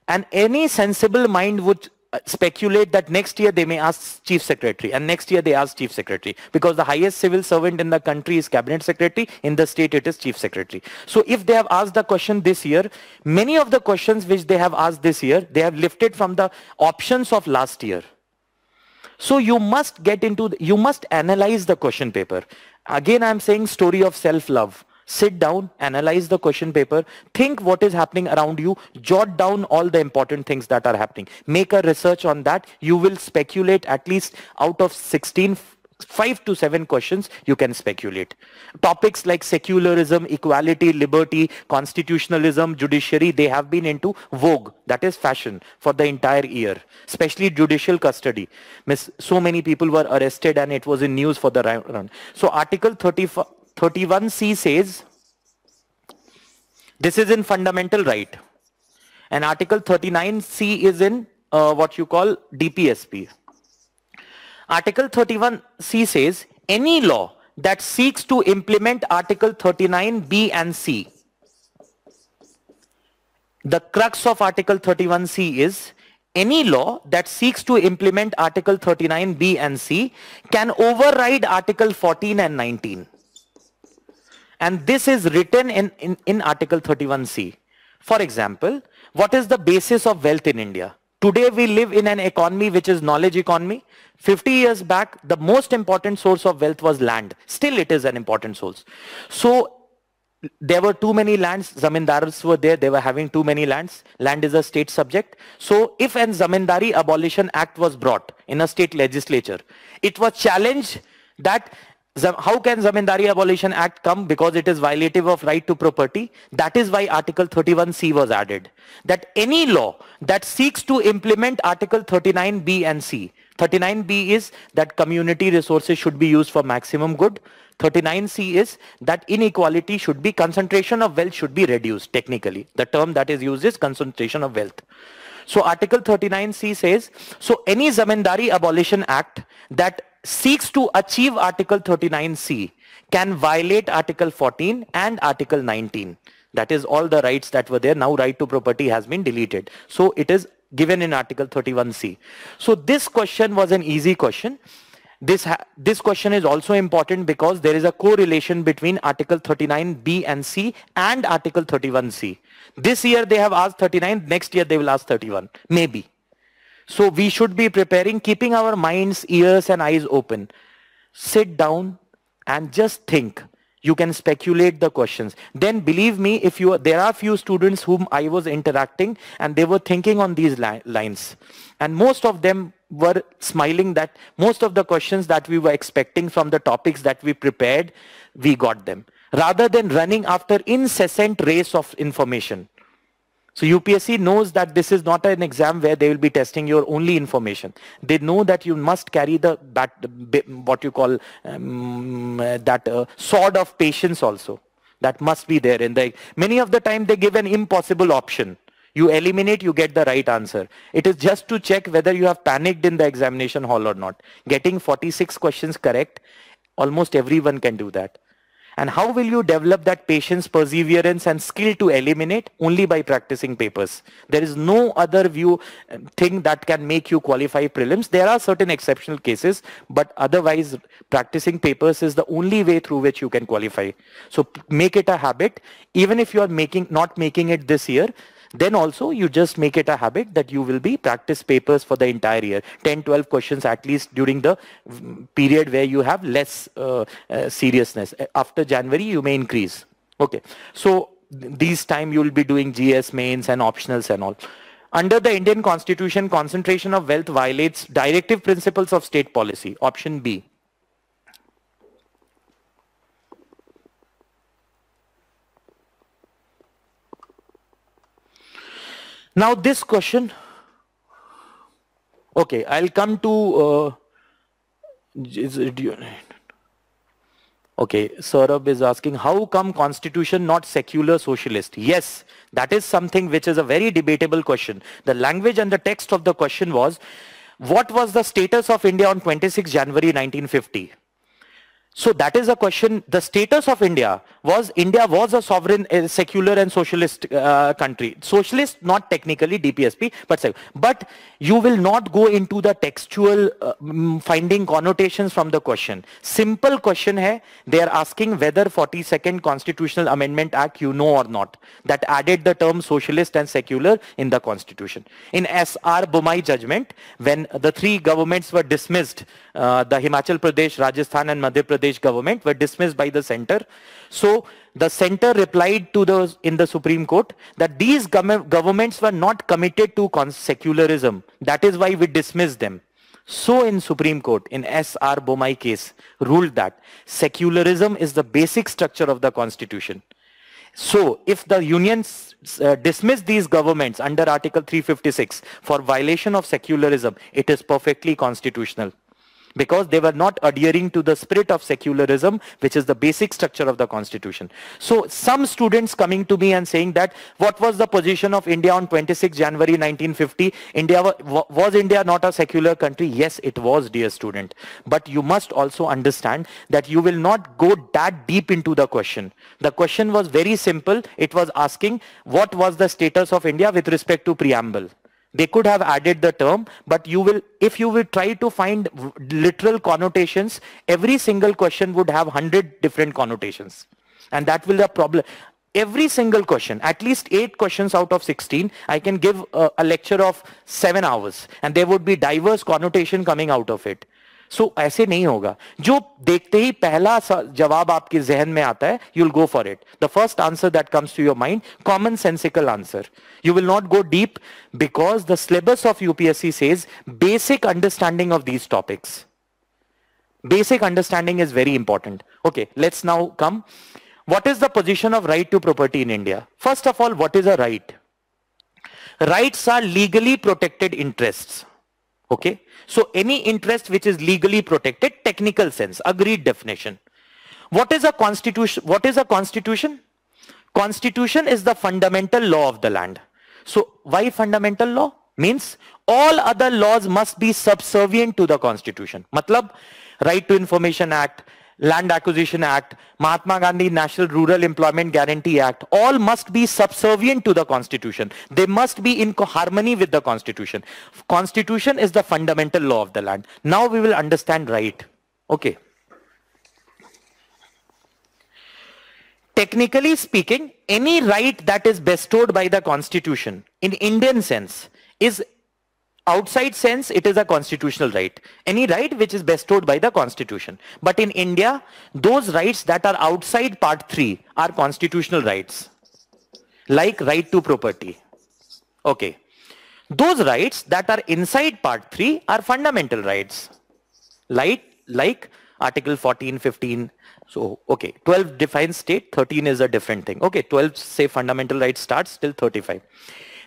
S1: and any sensible mind would uh, speculate that next year they may ask chief secretary and next year they ask chief secretary because the highest civil servant in the country is cabinet secretary in the state it is chief secretary so if they have asked the question this year many of the questions which they have asked this year they have lifted from the options of last year so you must get into the, you must analyze the question paper again i am saying story of self love sit down, analyze the question paper, think what is happening around you, jot down all the important things that are happening. Make a research on that. You will speculate at least out of 16 five to seven questions you can speculate. Topics like secularism, equality, liberty, constitutionalism, judiciary, they have been into vogue, that is fashion, for the entire year, especially judicial custody. Miss, so many people were arrested and it was in news for the round. So Article 35, 31C says this is in fundamental right and article 39C is in uh, what you call DPSP. Article 31C says any law that seeks to implement article 39B and C. The crux of article 31C is any law that seeks to implement article 39B and C can override article 14 and 19. And this is written in, in, in Article 31C. For example, what is the basis of wealth in India? Today we live in an economy which is knowledge economy. 50 years back, the most important source of wealth was land. Still it is an important source. So there were too many lands, zamindars were there, they were having too many lands. Land is a state subject. So if an Zamindari Abolition Act was brought in a state legislature, it was challenged that how can Zamindari Abolition Act come? Because it is violative of right to property. That is why Article 31C was added. That any law that seeks to implement Article 39B and C. 39B is that community resources should be used for maximum good. 39C is that inequality should be, concentration of wealth should be reduced technically. The term that is used is concentration of wealth. So Article 39C says, so any Zamindari Abolition Act that seeks to achieve Article 39C can violate Article 14 and Article 19. That is all the rights that were there. Now right to property has been deleted. So it is given in Article 31C. So this question was an easy question. This, this question is also important because there is a correlation between Article 39B and C and Article 31C. This year they have asked 39, next year they will ask 31, maybe. So we should be preparing, keeping our minds, ears and eyes open. Sit down and just think. You can speculate the questions. Then believe me, if you are, there are few students whom I was interacting and they were thinking on these li lines. And most of them were smiling that most of the questions that we were expecting from the topics that we prepared, we got them. Rather than running after incessant race of information. So UPSC knows that this is not an exam where they will be testing your only information. They know that you must carry the what you call um, that uh, sword of patience also. That must be there. And they, many of the time they give an impossible option. You eliminate, you get the right answer. It is just to check whether you have panicked in the examination hall or not. Getting 46 questions correct, almost everyone can do that. And how will you develop that patience, perseverance, and skill to eliminate? Only by practicing papers. There is no other view uh, thing that can make you qualify prelims. There are certain exceptional cases, but otherwise, practicing papers is the only way through which you can qualify. So make it a habit. Even if you are making not making it this year, then also you just make it a habit that you will be practice papers for the entire year, 10, 12 questions at least during the mm, period where you have less uh, uh, seriousness. After January, you may increase. Okay. So these time you will be doing GS mains and optionals and all. Under the Indian constitution, concentration of wealth violates directive principles of state policy, option B. Now this question, okay, I'll come to, uh, okay, Saurabh is asking, how come constitution not secular socialist? Yes, that is something which is a very debatable question. The language and the text of the question was, what was the status of India on 26 January 1950? So that is a question. The status of India was India was a sovereign, secular and socialist uh, country. Socialist, not technically DPSP, but but you will not go into the textual uh, mm, finding connotations from the question. Simple question hai. They are asking whether 42nd Constitutional Amendment Act you know or not that added the term socialist and secular in the constitution. In S.R. Bumai judgment, when the three governments were dismissed, uh, the Himachal Pradesh, Rajasthan, and Madhya Pradesh Pradesh government were dismissed by the center. So the center replied to the in the Supreme Court that these governments were not committed to secularism. That is why we dismissed them. So in Supreme Court, in S.R. Bomai case, ruled that secularism is the basic structure of the constitution. So if the unions uh, dismiss these governments under Article 356 for violation of secularism, it is perfectly constitutional because they were not adhering to the spirit of secularism, which is the basic structure of the constitution. So some students coming to me and saying that what was the position of India on 26 January 1950? India Was India not a secular country? Yes, it was, dear student. But you must also understand that you will not go that deep into the question. The question was very simple. It was asking what was the status of India with respect to preamble they could have added the term but you will if you will try to find literal connotations every single question would have 100 different connotations and that will the problem every single question at least 8 questions out of 16 i can give a, a lecture of 7 hours and there would be diverse connotation coming out of it so so, ऐसे नहीं होगा जो देखते ही पहला जवाब आपके जहन में आता है you'll go for it the first answer that comes to your mind common sensical answer you will not go deep because the syllabus of UPSC says basic understanding of these topics basic understanding is very important okay let's now come what is the position of right to property in India first of all what is a right rights are legally protected interest Okay. So any interest which is legally protected, technical sense, agreed definition. What is a constitution? What is a constitution? Constitution is the fundamental law of the land. So why fundamental law? Means all other laws must be subservient to the constitution. Matlab, Right to Information Act, Land Acquisition Act, Mahatma Gandhi National Rural Employment Guarantee Act, all must be subservient to the Constitution. They must be in harmony with the Constitution. Constitution is the fundamental law of the land. Now we will understand right. Okay. Technically speaking, any right that is bestowed by the Constitution in Indian sense is outside sense, it is a constitutional right. Any right which is bestowed by the constitution. But in India, those rights that are outside part 3 are constitutional rights. Like right to property. Okay. Those rights that are inside part 3 are fundamental rights. Like, like article 14, 15. So, okay. 12 defines state, 13 is a different thing. Okay. 12 say fundamental rights starts till 35.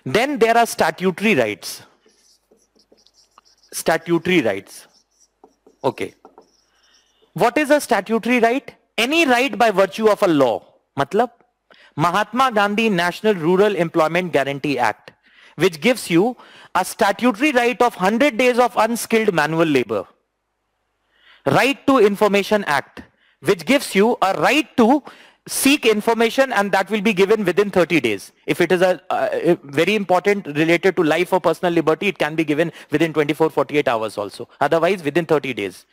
S1: Then there are statutory rights statutory rights. Okay. What is a statutory right? Any right by virtue of a law. Matlab, Mahatma Gandhi National Rural Employment Guarantee Act, which gives you a statutory right of 100 days of unskilled manual labor. Right to Information Act, which gives you a right to seek information and that will be given within 30 days. If it is uh, a, very important related to life or personal liberty, it can be given within 24, 48 hours also. Otherwise, within 30 days.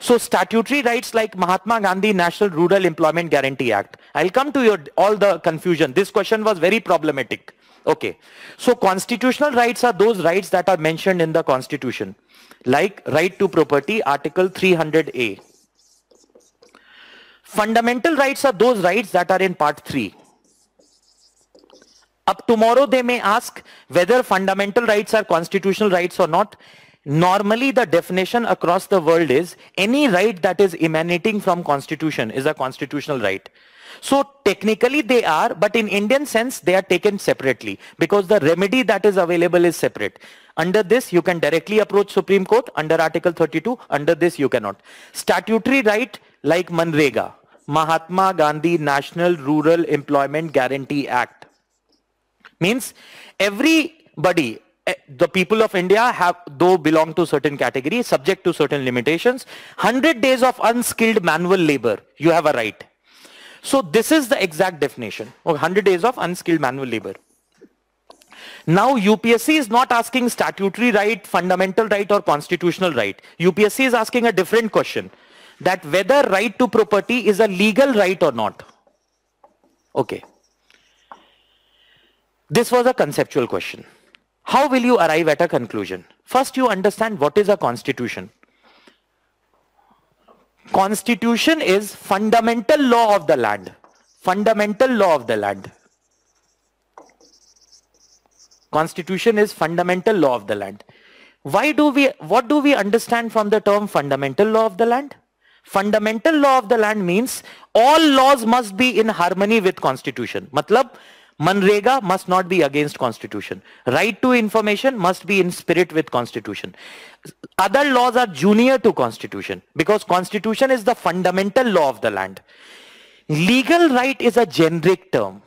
S1: So statutory rights like Mahatma Gandhi National Rural Employment Guarantee Act. I'll come to your all the confusion. This question was very problematic. Okay. So constitutional rights are those rights that are mentioned in the constitution. Like right to property, Article 300A. Fundamental rights are those rights that are in part 3. Up tomorrow they may ask whether fundamental rights are constitutional rights or not. Normally the definition across the world is any right that is emanating from constitution is a constitutional right. So technically they are, but in Indian sense they are taken separately because the remedy that is available is separate. Under this you can directly approach Supreme Court, under Article 32, under this you cannot. Statutory right like Manrega, Mahatma Gandhi National Rural Employment Guarantee Act. Means everybody, eh, the people of India have, though belong to certain category, subject to certain limitations, 100 days of unskilled manual labor, you have a right. So this is the exact definition 100 days of unskilled manual labor. Now UPSC is not asking statutory right, fundamental right or constitutional right. UPSC is asking a different question that whether right to property is a legal right or not. Okay. This was a conceptual question. How will you arrive at a conclusion? First, you understand what is a constitution. Constitution is fundamental law of the land. Fundamental law of the land. Constitution is fundamental law of the land. Why do we, what do we understand from the term fundamental law of the land? fundamental law of the land means all laws must be in harmony with constitution. Matlab, Manrega must not be against constitution. Right to information must be in spirit with constitution. Other laws are junior to constitution because constitution is the fundamental law of the land. Legal right is a generic term.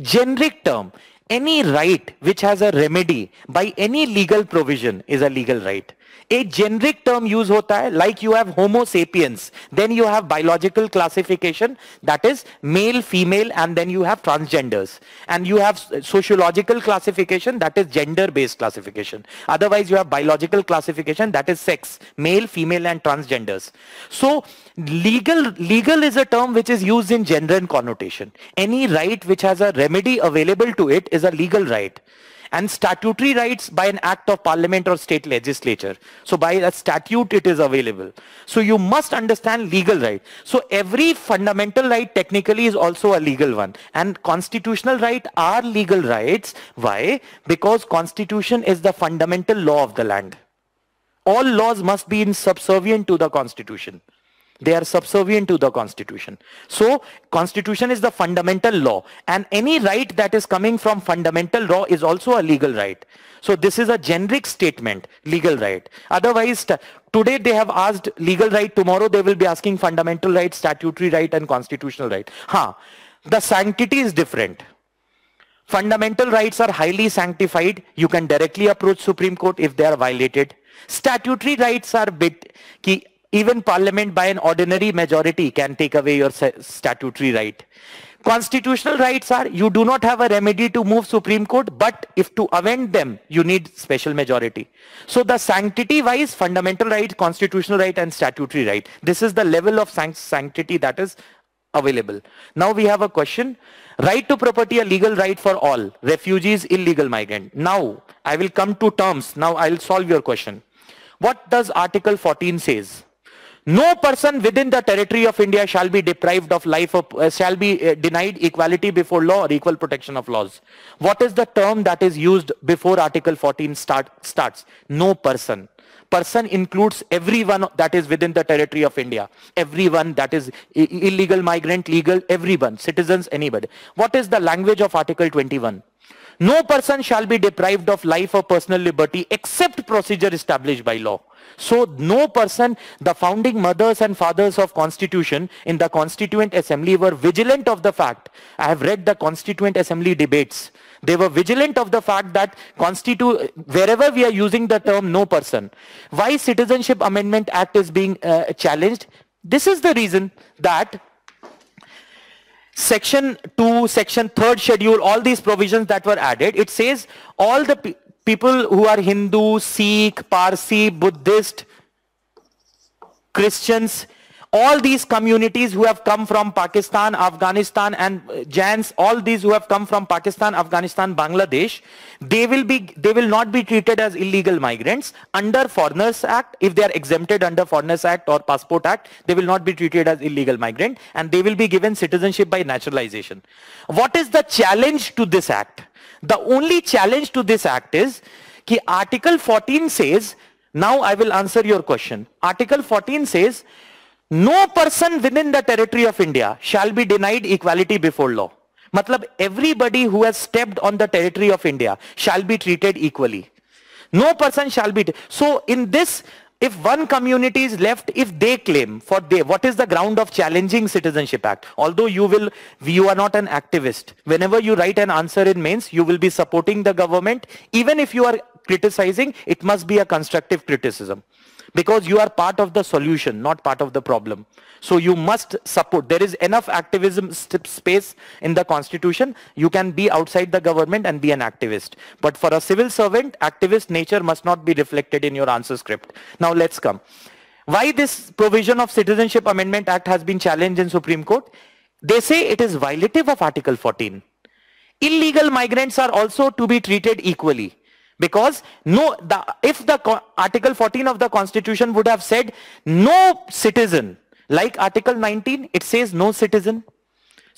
S1: Generic term. Any right which has a remedy by any legal provision is a legal right a generic term use hota like you have homo sapiens then you have biological classification that is male female and then you have transgenders and you have sociological classification that is gender based classification otherwise you have biological classification that is sex male female and transgenders so legal legal is a term which is used in gender and connotation any right which has a remedy available to it is a legal right and statutory rights by an act of parliament or state legislature. So by a statute it is available. So you must understand legal right. So every fundamental right technically is also a legal one and constitutional right are legal rights. Why? Because constitution is the fundamental law of the land. All laws must be in subservient to the constitution. They are subservient to the constitution. So constitution is the fundamental law and any right that is coming from fundamental law is also a legal right. So this is a generic statement, legal right. Otherwise, today they have asked legal right, tomorrow they will be asking fundamental right, statutory right and constitutional right. Huh. The sanctity is different. Fundamental rights are highly sanctified. You can directly approach Supreme Court if they are violated. Statutory rights are bit ki even parliament by an ordinary majority can take away your statutory right. Constitutional rights are you do not have a remedy to move Supreme Court, but if to avenge them, you need special majority. So the sanctity wise, fundamental right, constitutional right and statutory right. This is the level of sanctity that is available. Now we have a question. Right to property, a legal right for all. Refugees, illegal migrant. Now I will come to terms. Now I will solve your question. What does Article 14 says? no person within the territory of India shall be deprived of life, uh, shall be uh, denied equality before law or equal protection of laws. What is the term that is used before Article 14 start, starts? No person. Person includes everyone that is within the territory of India. Everyone that is illegal migrant, legal, everyone, citizens, anybody. What is the language of Article 21? no person shall be deprived of life or personal liberty except procedure established by law. So no person, the founding mothers and fathers of constitution in the constituent assembly were vigilant of the fact. I have read the constituent assembly debates. They were vigilant of the fact that Constitu. wherever we are using the term no person, why Citizenship Amendment Act is being uh, challenged? This is the reason that section 2 section 3rd schedule all these provisions that were added it says all the pe people who are hindu sikh parsi buddhist christians all these communities who have come from Pakistan, Afghanistan and uh, Jans, all these who have come from Pakistan, Afghanistan, Bangladesh, they will be, they will not be treated as illegal migrants under Foreigners Act. If they are exempted under Foreigners Act or Passport Act, they will not be treated as illegal migrant and they will be given citizenship by naturalization. What is the challenge to this act? The only challenge to this act is that Article 14 says, now I will answer your question. Article 14 says no person within the territory of India shall be denied equality before law. Matlab, everybody who has stepped on the territory of India shall be treated equally. No person shall be. So in this, if one community is left, if they claim for they, what is the ground of challenging Citizenship Act? Although you will, you are not an activist. Whenever you write an answer in mains, you will be supporting the government. Even if you are criticizing, it must be a constructive criticism because you are part of the solution, not part of the problem. So you must support. There is enough activism space in the constitution. You can be outside the government and be an activist. But for a civil servant, activist nature must not be reflected in your answer script. Now let's come. Why this provision of Citizenship Amendment Act has been challenged in Supreme Court? They say it is violative of Article 14. Illegal migrants are also to be treated equally. Because no, the, if the Article 14 of the Constitution would have said no citizen, like Article 19, it says no citizen.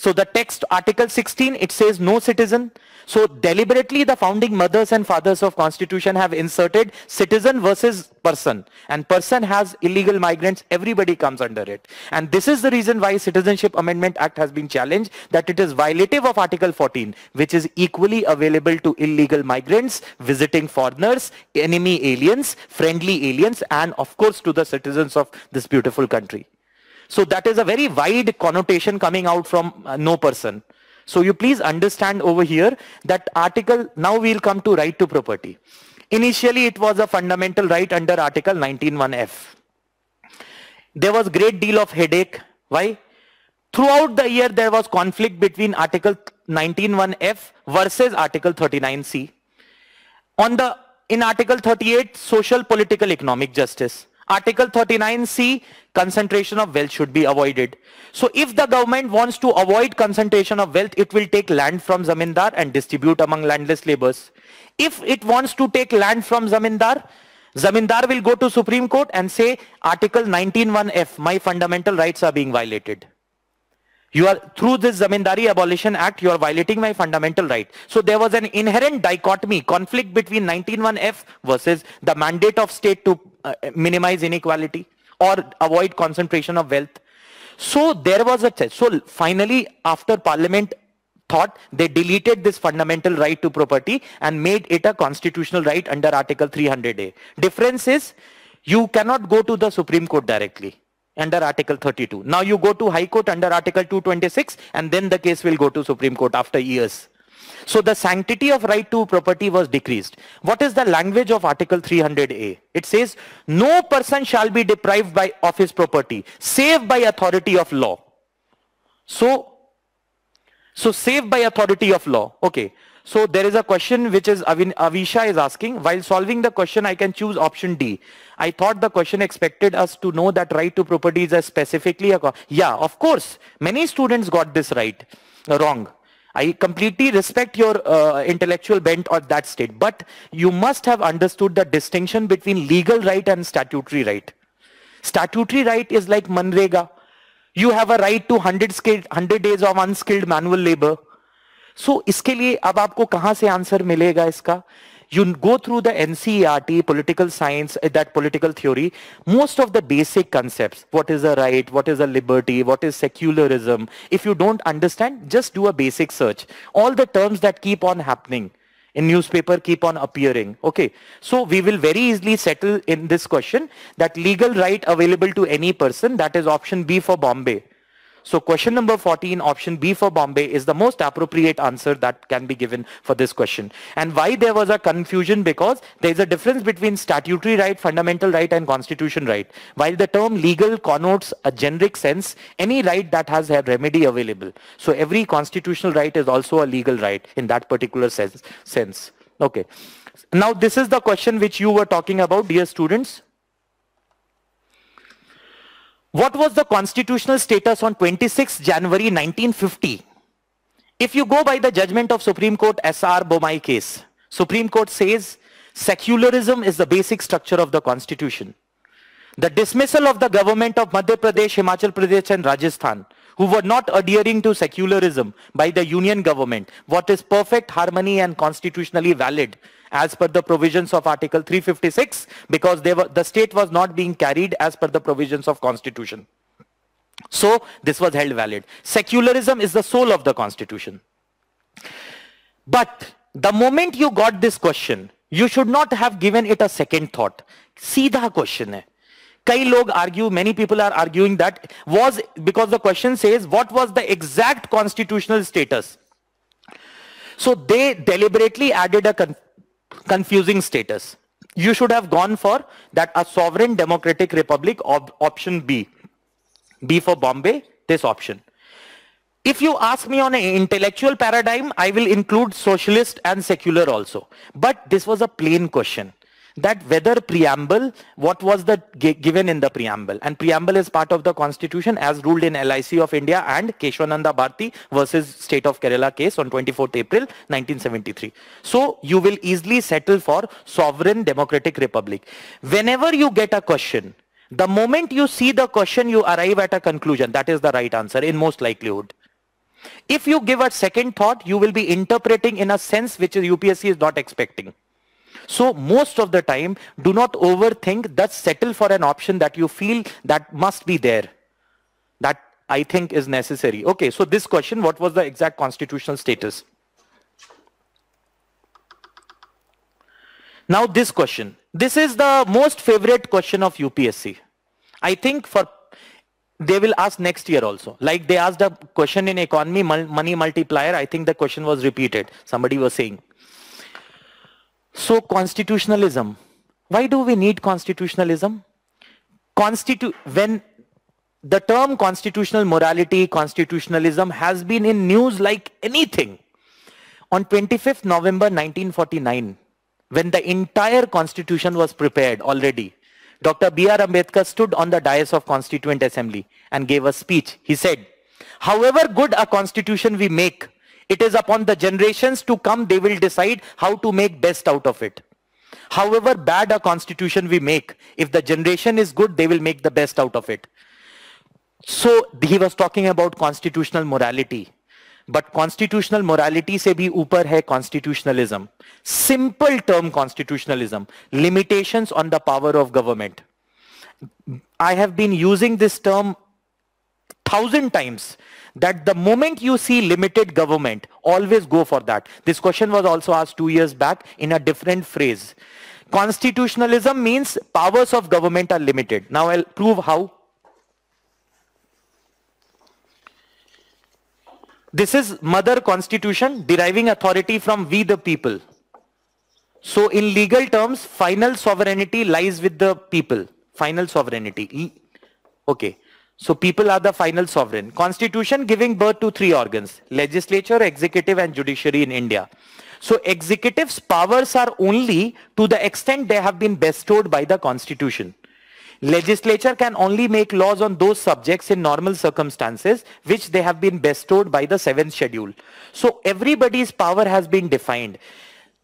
S1: So the text, Article 16, it says no citizen. So deliberately the founding mothers and fathers of constitution have inserted citizen versus person. And person has illegal migrants, everybody comes under it. And this is the reason why Citizenship Amendment Act has been challenged, that it is violative of Article 14, which is equally available to illegal migrants, visiting foreigners, enemy aliens, friendly aliens, and of course to the citizens of this beautiful country. So that is a very wide connotation coming out from uh, no person. So you please understand over here that article, now we'll come to right to property. Initially, it was a fundamental right under article 19.1f. There was great deal of headache. Why? Throughout the year, there was conflict between article 19.1f versus article 39c. On the, in article 38, social, political, economic justice. Article 39C, concentration of wealth should be avoided. So if the government wants to avoid concentration of wealth, it will take land from Zamindar and distribute among landless laborers. If it wants to take land from Zamindar, Zamindar will go to Supreme Court and say, Article 19.1f, my fundamental rights are being violated. You are, through this Zamindari Abolition Act, you are violating my fundamental right. So there was an inherent dichotomy, conflict between 19.1f versus the mandate of state to uh, minimize inequality or avoid concentration of wealth. So there was a test. So finally, after parliament thought, they deleted this fundamental right to property and made it a constitutional right under Article 300A. Difference is you cannot go to the Supreme Court directly under Article 32. Now you go to High Court under Article 226 and then the case will go to Supreme Court after years. So the sanctity of right to property was decreased. What is the language of Article 300A? It says, no person shall be deprived by, of his property, save by authority of law. So, so save by authority of law. Okay. So there is a question which is Avin, Avisha is asking, while solving the question, I can choose option D. I thought the question expected us to know that right to property is a specifically a, yeah, of course, many students got this right, wrong. I completely respect your uh, intellectual bent or that state, but you must have understood the distinction between legal right and statutory right. Statutory right is like Manrega. You have a right to 100, skilled, 100 days of unskilled manual labor. so, इसके लिए अब आपको कहां से answer मिलेगा you go through the NCERT, political science, eh, that political theory, most of the basic concepts, what is a right, what is a liberty, what is secularism, if you don't understand, just do a basic search. All the terms that keep on happening in newspaper keep on appearing. Okay, so we will very easily settle in this question that legal right available to any person, that is option B for Bombay. So question number 14, option B for Bombay is the most appropriate answer that can be given for this question. And why there was a confusion because there is a difference between statutory right, fundamental right and constitution right. While the term legal connotes a generic sense, any right that has a remedy available. So every constitutional right is also a legal right in that particular sense. sense. Okay. Now this is the question which you were talking about, dear students. What was the constitutional status on 26 January 1950? If you go by the judgment of Supreme Court S.R. Bomai case, Supreme Court says secularism is the basic structure of the constitution. The dismissal of the government of Madhya Pradesh, Himachal Pradesh and Rajasthan who were not adhering to secularism by the union government, what is perfect harmony and constitutionally valid as per the provisions of Article 356 because were, the state was not being carried as per the provisions of constitution. So this was held valid. Secularism is the soul of the constitution. But the moment you got this question, you should not have given it a second thought. the question hai kai log many people are arguing that was because the question says what was the exact constitutional status so they deliberately added a confusing status you should have gone for that a sovereign democratic republic op option b b for bombay this option if you ask me on an intellectual paradigm, I will include socialist and secular also. But this was a plain question that whether preamble, what was the given in the preamble? And preamble is part of the constitution as ruled in LIC of India and Keshwananda Bharti versus State of Kerala case on 24th April 1973. So you will easily settle for sovereign democratic republic. Whenever you get a question, the moment you see the question, you arrive at a conclusion. That is the right answer in most likelihood. If you give a second thought, you will be interpreting in a sense which UPSC is not expecting. So most of the time, do not overthink, Just settle for an option that you feel that must be there. That I think is necessary. Okay, so this question, what was the exact constitutional status? Now this question. This is the most favorite question of UPSC. I think for they will ask next year also. Like they asked a question in economy, money multiplier. I think the question was repeated. Somebody was saying. So constitutionalism. Why do we need constitutionalism? Constitu when the term constitutional morality, constitutionalism has been in news like anything. On 25th November 1949, when the entire constitution was prepared already, Dr. B.R. Ambedkar stood on the dais of Constituent Assembly and gave a speech. He said, however good a constitution we make, it is upon the generations to come, they will decide how to make best out of it. However bad a constitution we make, if the generation is good, they will make the best out of it. So he was talking about constitutional morality. But constitutional morality se bhi upper hai constitutionalism. Simple term constitutionalism. Limitations on the power of government. I have been using this term thousand times that the moment you see limited government, always go for that. This question was also asked two years back in a different phrase. Constitutionalism means powers of government are limited. Now I'll prove how. This is mother constitution deriving authority from we the people. So in legal terms, final sovereignty lies with the people. Final sovereignty. Okay. So people are the final sovereign. Constitution giving birth to three organs, legislature, executive and judiciary in India. So executive's powers are only to the extent they have been bestowed by the constitution. Legislature can only make laws on those subjects in normal circumstances which they have been bestowed by the 7th schedule. So everybody's power has been defined.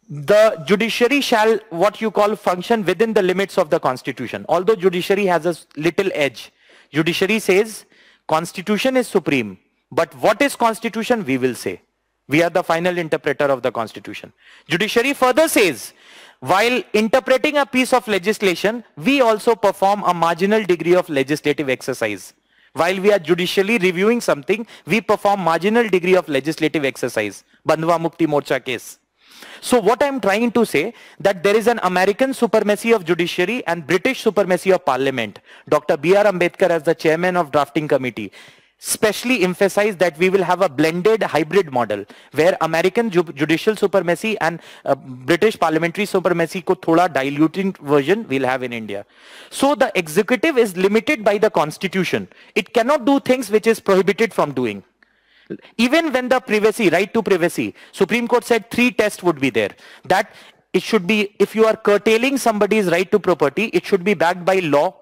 S1: The judiciary shall what you call function within the limits of the constitution. Although judiciary has a little edge Judiciary says constitution is supreme. But what is constitution? We will say. We are the final interpreter of the constitution. Judiciary further says, while interpreting a piece of legislation, we also perform a marginal degree of legislative exercise. While we are judicially reviewing something, we perform marginal degree of legislative exercise. Bandwa Mukti Morcha case. So what I'm trying to say that there is an American supremacy of judiciary and British supremacy of parliament. Dr. B.R. Ambedkar as the chairman of drafting committee specially emphasized that we will have a blended hybrid model where American ju judicial supremacy and uh, British parliamentary supremacy ko thoda diluting version we'll have in India. So the executive is limited by the constitution. It cannot do things which is prohibited from doing even when the privacy, right to privacy, Supreme Court said three tests would be there. That it should be, if you are curtailing somebody's right to property, it should be backed by law.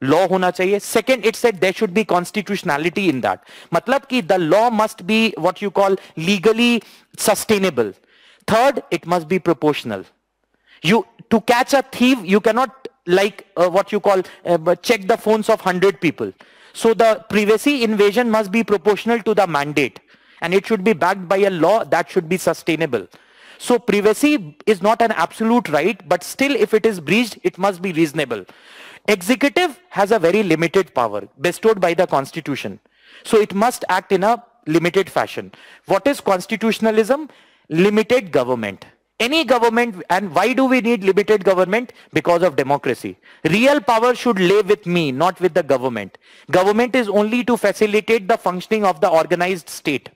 S1: Law hona chahiye. Second, it said there should be constitutionality in that. Matlab ki the law must be what you call legally sustainable. Third, it must be proportional. You to catch a thief, you cannot like uh, what you call uh, check the phones of 100 people. So the privacy invasion must be proportional to the mandate and it should be backed by a law that should be sustainable. So privacy is not an absolute right, but still if it is breached, it must be reasonable. Executive has a very limited power bestowed by the constitution. So it must act in a limited fashion. What is constitutionalism? Limited government any government and why do we need limited government because of democracy real power should lay with me not with the government government is only to facilitate the functioning of the organized state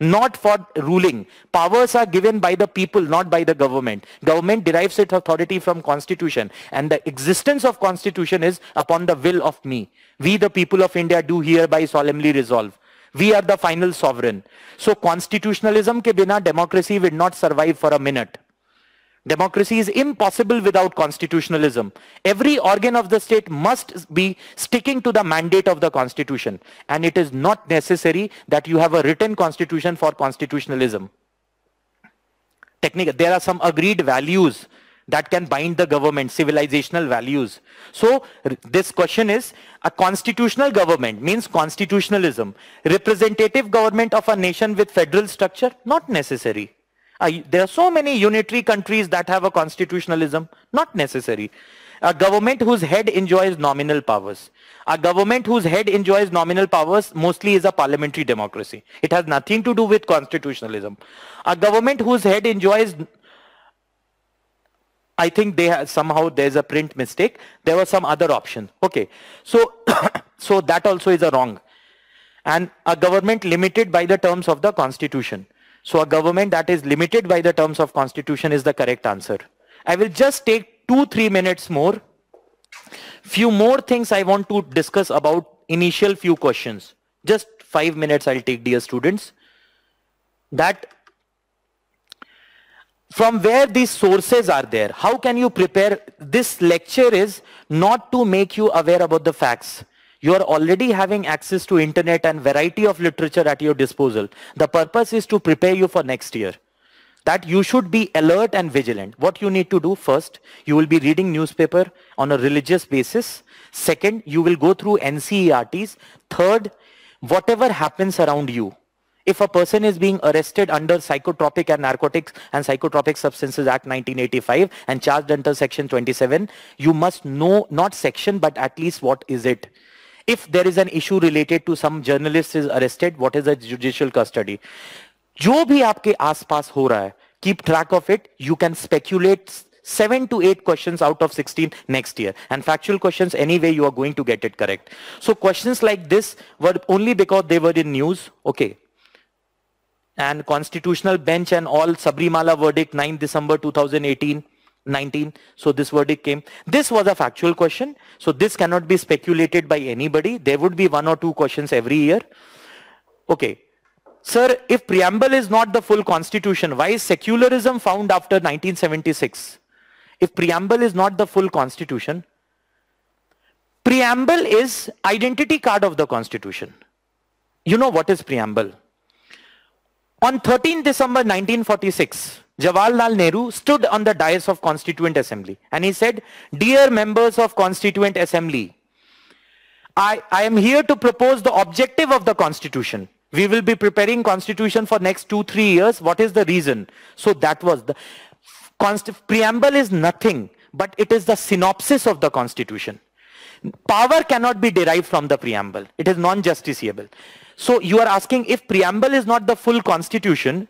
S1: not for ruling powers are given by the people not by the government government derives its authority from constitution and the existence of constitution is upon the will of me we the people of india do hereby solemnly resolve we are the final sovereign so constitutionalism ke bina democracy will not survive for a minute Democracy is impossible without constitutionalism. Every organ of the state must be sticking to the mandate of the constitution. And it is not necessary that you have a written constitution for constitutionalism. Technic there are some agreed values that can bind the government, civilizational values. So this question is, a constitutional government means constitutionalism. Representative government of a nation with federal structure? Not necessary. Uh, there are so many unitary countries that have a constitutionalism. Not necessary. A government whose head enjoys nominal powers. A government whose head enjoys nominal powers mostly is a parliamentary democracy. It has nothing to do with constitutionalism. A government whose head enjoys I think they have, somehow there's a print mistake. There was some other option. Okay. So, [COUGHS] so that also is a wrong. And a government limited by the terms of the constitution. So a government that is limited by the terms of constitution is the correct answer. I will just take two, three minutes more. Few more things I want to discuss about initial few questions. Just five minutes I'll take dear students. That from where these sources are there, how can you prepare? This lecture is not to make you aware about the facts you are already having access to internet and variety of literature at your disposal. The purpose is to prepare you for next year. That you should be alert and vigilant. What you need to do first, you will be reading newspaper on a religious basis. Second, you will go through NCERTs. Third, whatever happens around you. If a person is being arrested under Psychotropic and Narcotics and Psychotropic Substances Act 1985 and charged under Section 27, you must know not section but at least what is it if there is an issue related to some journalist is arrested, what is a judicial custody? जो भी आपके आसपास हो रहा है keep track of it. You can speculate seven to eight questions out of 16 next year. And factual questions, anyway, you are going to get it correct. So questions like this were only because they were in news. Okay. And constitutional bench and all Sabrimala verdict 9 December 2018. 19 so this verdict came this was a factual question so this cannot be speculated by anybody there would be one or two questions every year okay sir if preamble is not the full constitution why is secularism found after 1976 if preamble is not the full constitution preamble is identity card of the constitution you know what is preamble on 13 december 1946 Jawaharlal Nehru stood on the dais of Constituent Assembly and he said, Dear members of Constituent Assembly, I, I am here to propose the objective of the Constitution. We will be preparing Constitution for next two, three years. What is the reason? So that was the Const preamble is nothing, but it is the synopsis of the Constitution. Power cannot be derived from the preamble. It is non-justiciable. So you are asking if preamble is not the full constitution,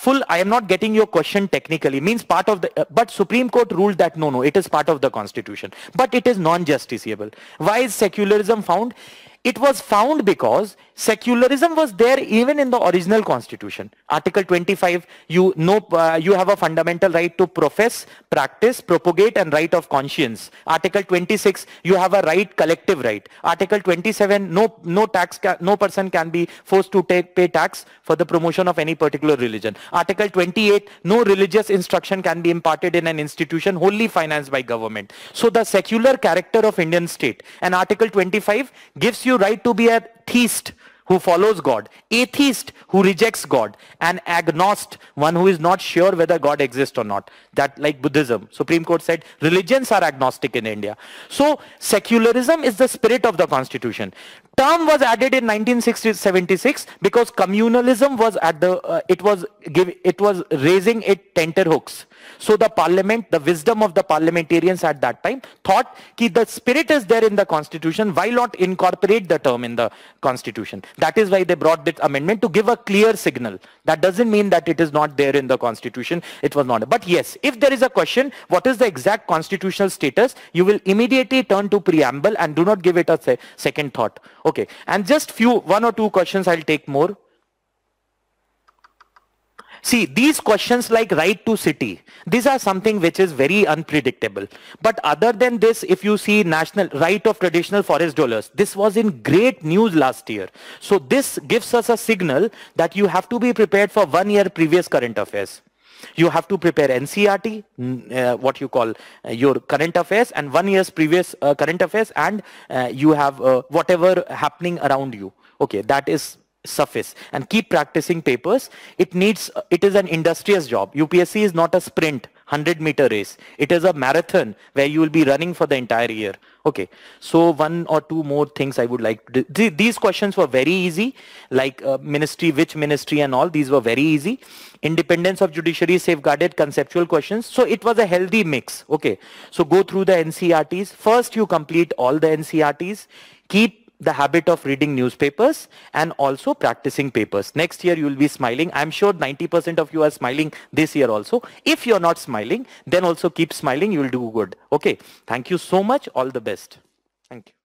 S1: full i am not getting your question technically means part of the uh, but supreme court ruled that no no it is part of the constitution but it is non justiciable why is secularism found it was found because secularism was there even in the original constitution. Article 25, you know, uh, you have a fundamental right to profess, practice, propagate and right of conscience. Article 26, you have a right, collective right. Article 27, no, no tax, no person can be forced to take, pay tax for the promotion of any particular religion. Article 28, no religious instruction can be imparted in an institution wholly financed by government. So the secular character of Indian state and Article 25 gives you you right to be a theist who follows God, atheist who rejects God, and agnost, one who is not sure whether God exists or not. That like Buddhism. Supreme Court said religions are agnostic in India. So secularism is the spirit of the constitution. Term was added in 1976 because communalism was at the, uh, it was give, it was raising its tenterhooks so the parliament, the wisdom of the parliamentarians at that time thought that the spirit is there in the constitution, why not incorporate the term in the constitution? That is why they brought this amendment to give a clear signal. That doesn't mean that it is not there in the constitution. It was not. But yes, if there is a question, what is the exact constitutional status? You will immediately turn to preamble and do not give it a se second thought. Okay. And just few, one or two questions I'll take more. See, these questions like right to city, these are something which is very unpredictable. But other than this, if you see national right of traditional forest dwellers, this was in great news last year. So this gives us a signal that you have to be prepared for one year previous current affairs you have to prepare NCRT, uh, what you call uh, your current affairs and one year's previous uh, current affairs and uh, you have uh, whatever happening around you. Okay, that is suffice and keep practicing papers. It needs, it is an industrious job. UPSC is not a sprint 100 meter race. It is a marathon where you will be running for the entire year. Okay. So one or two more things I would like These questions were very easy, like uh, ministry, which ministry and all. These were very easy. Independence of judiciary safeguarded conceptual questions. So it was a healthy mix. Okay. So go through the NCRTs. First you complete all the NCRTs. Keep the habit of reading newspapers and also practicing papers. Next year you will be smiling. I'm sure 90% of you are smiling this year also. If you're not smiling, then also keep smiling. You will do good. Okay. Thank you so much. All the best. Thank you.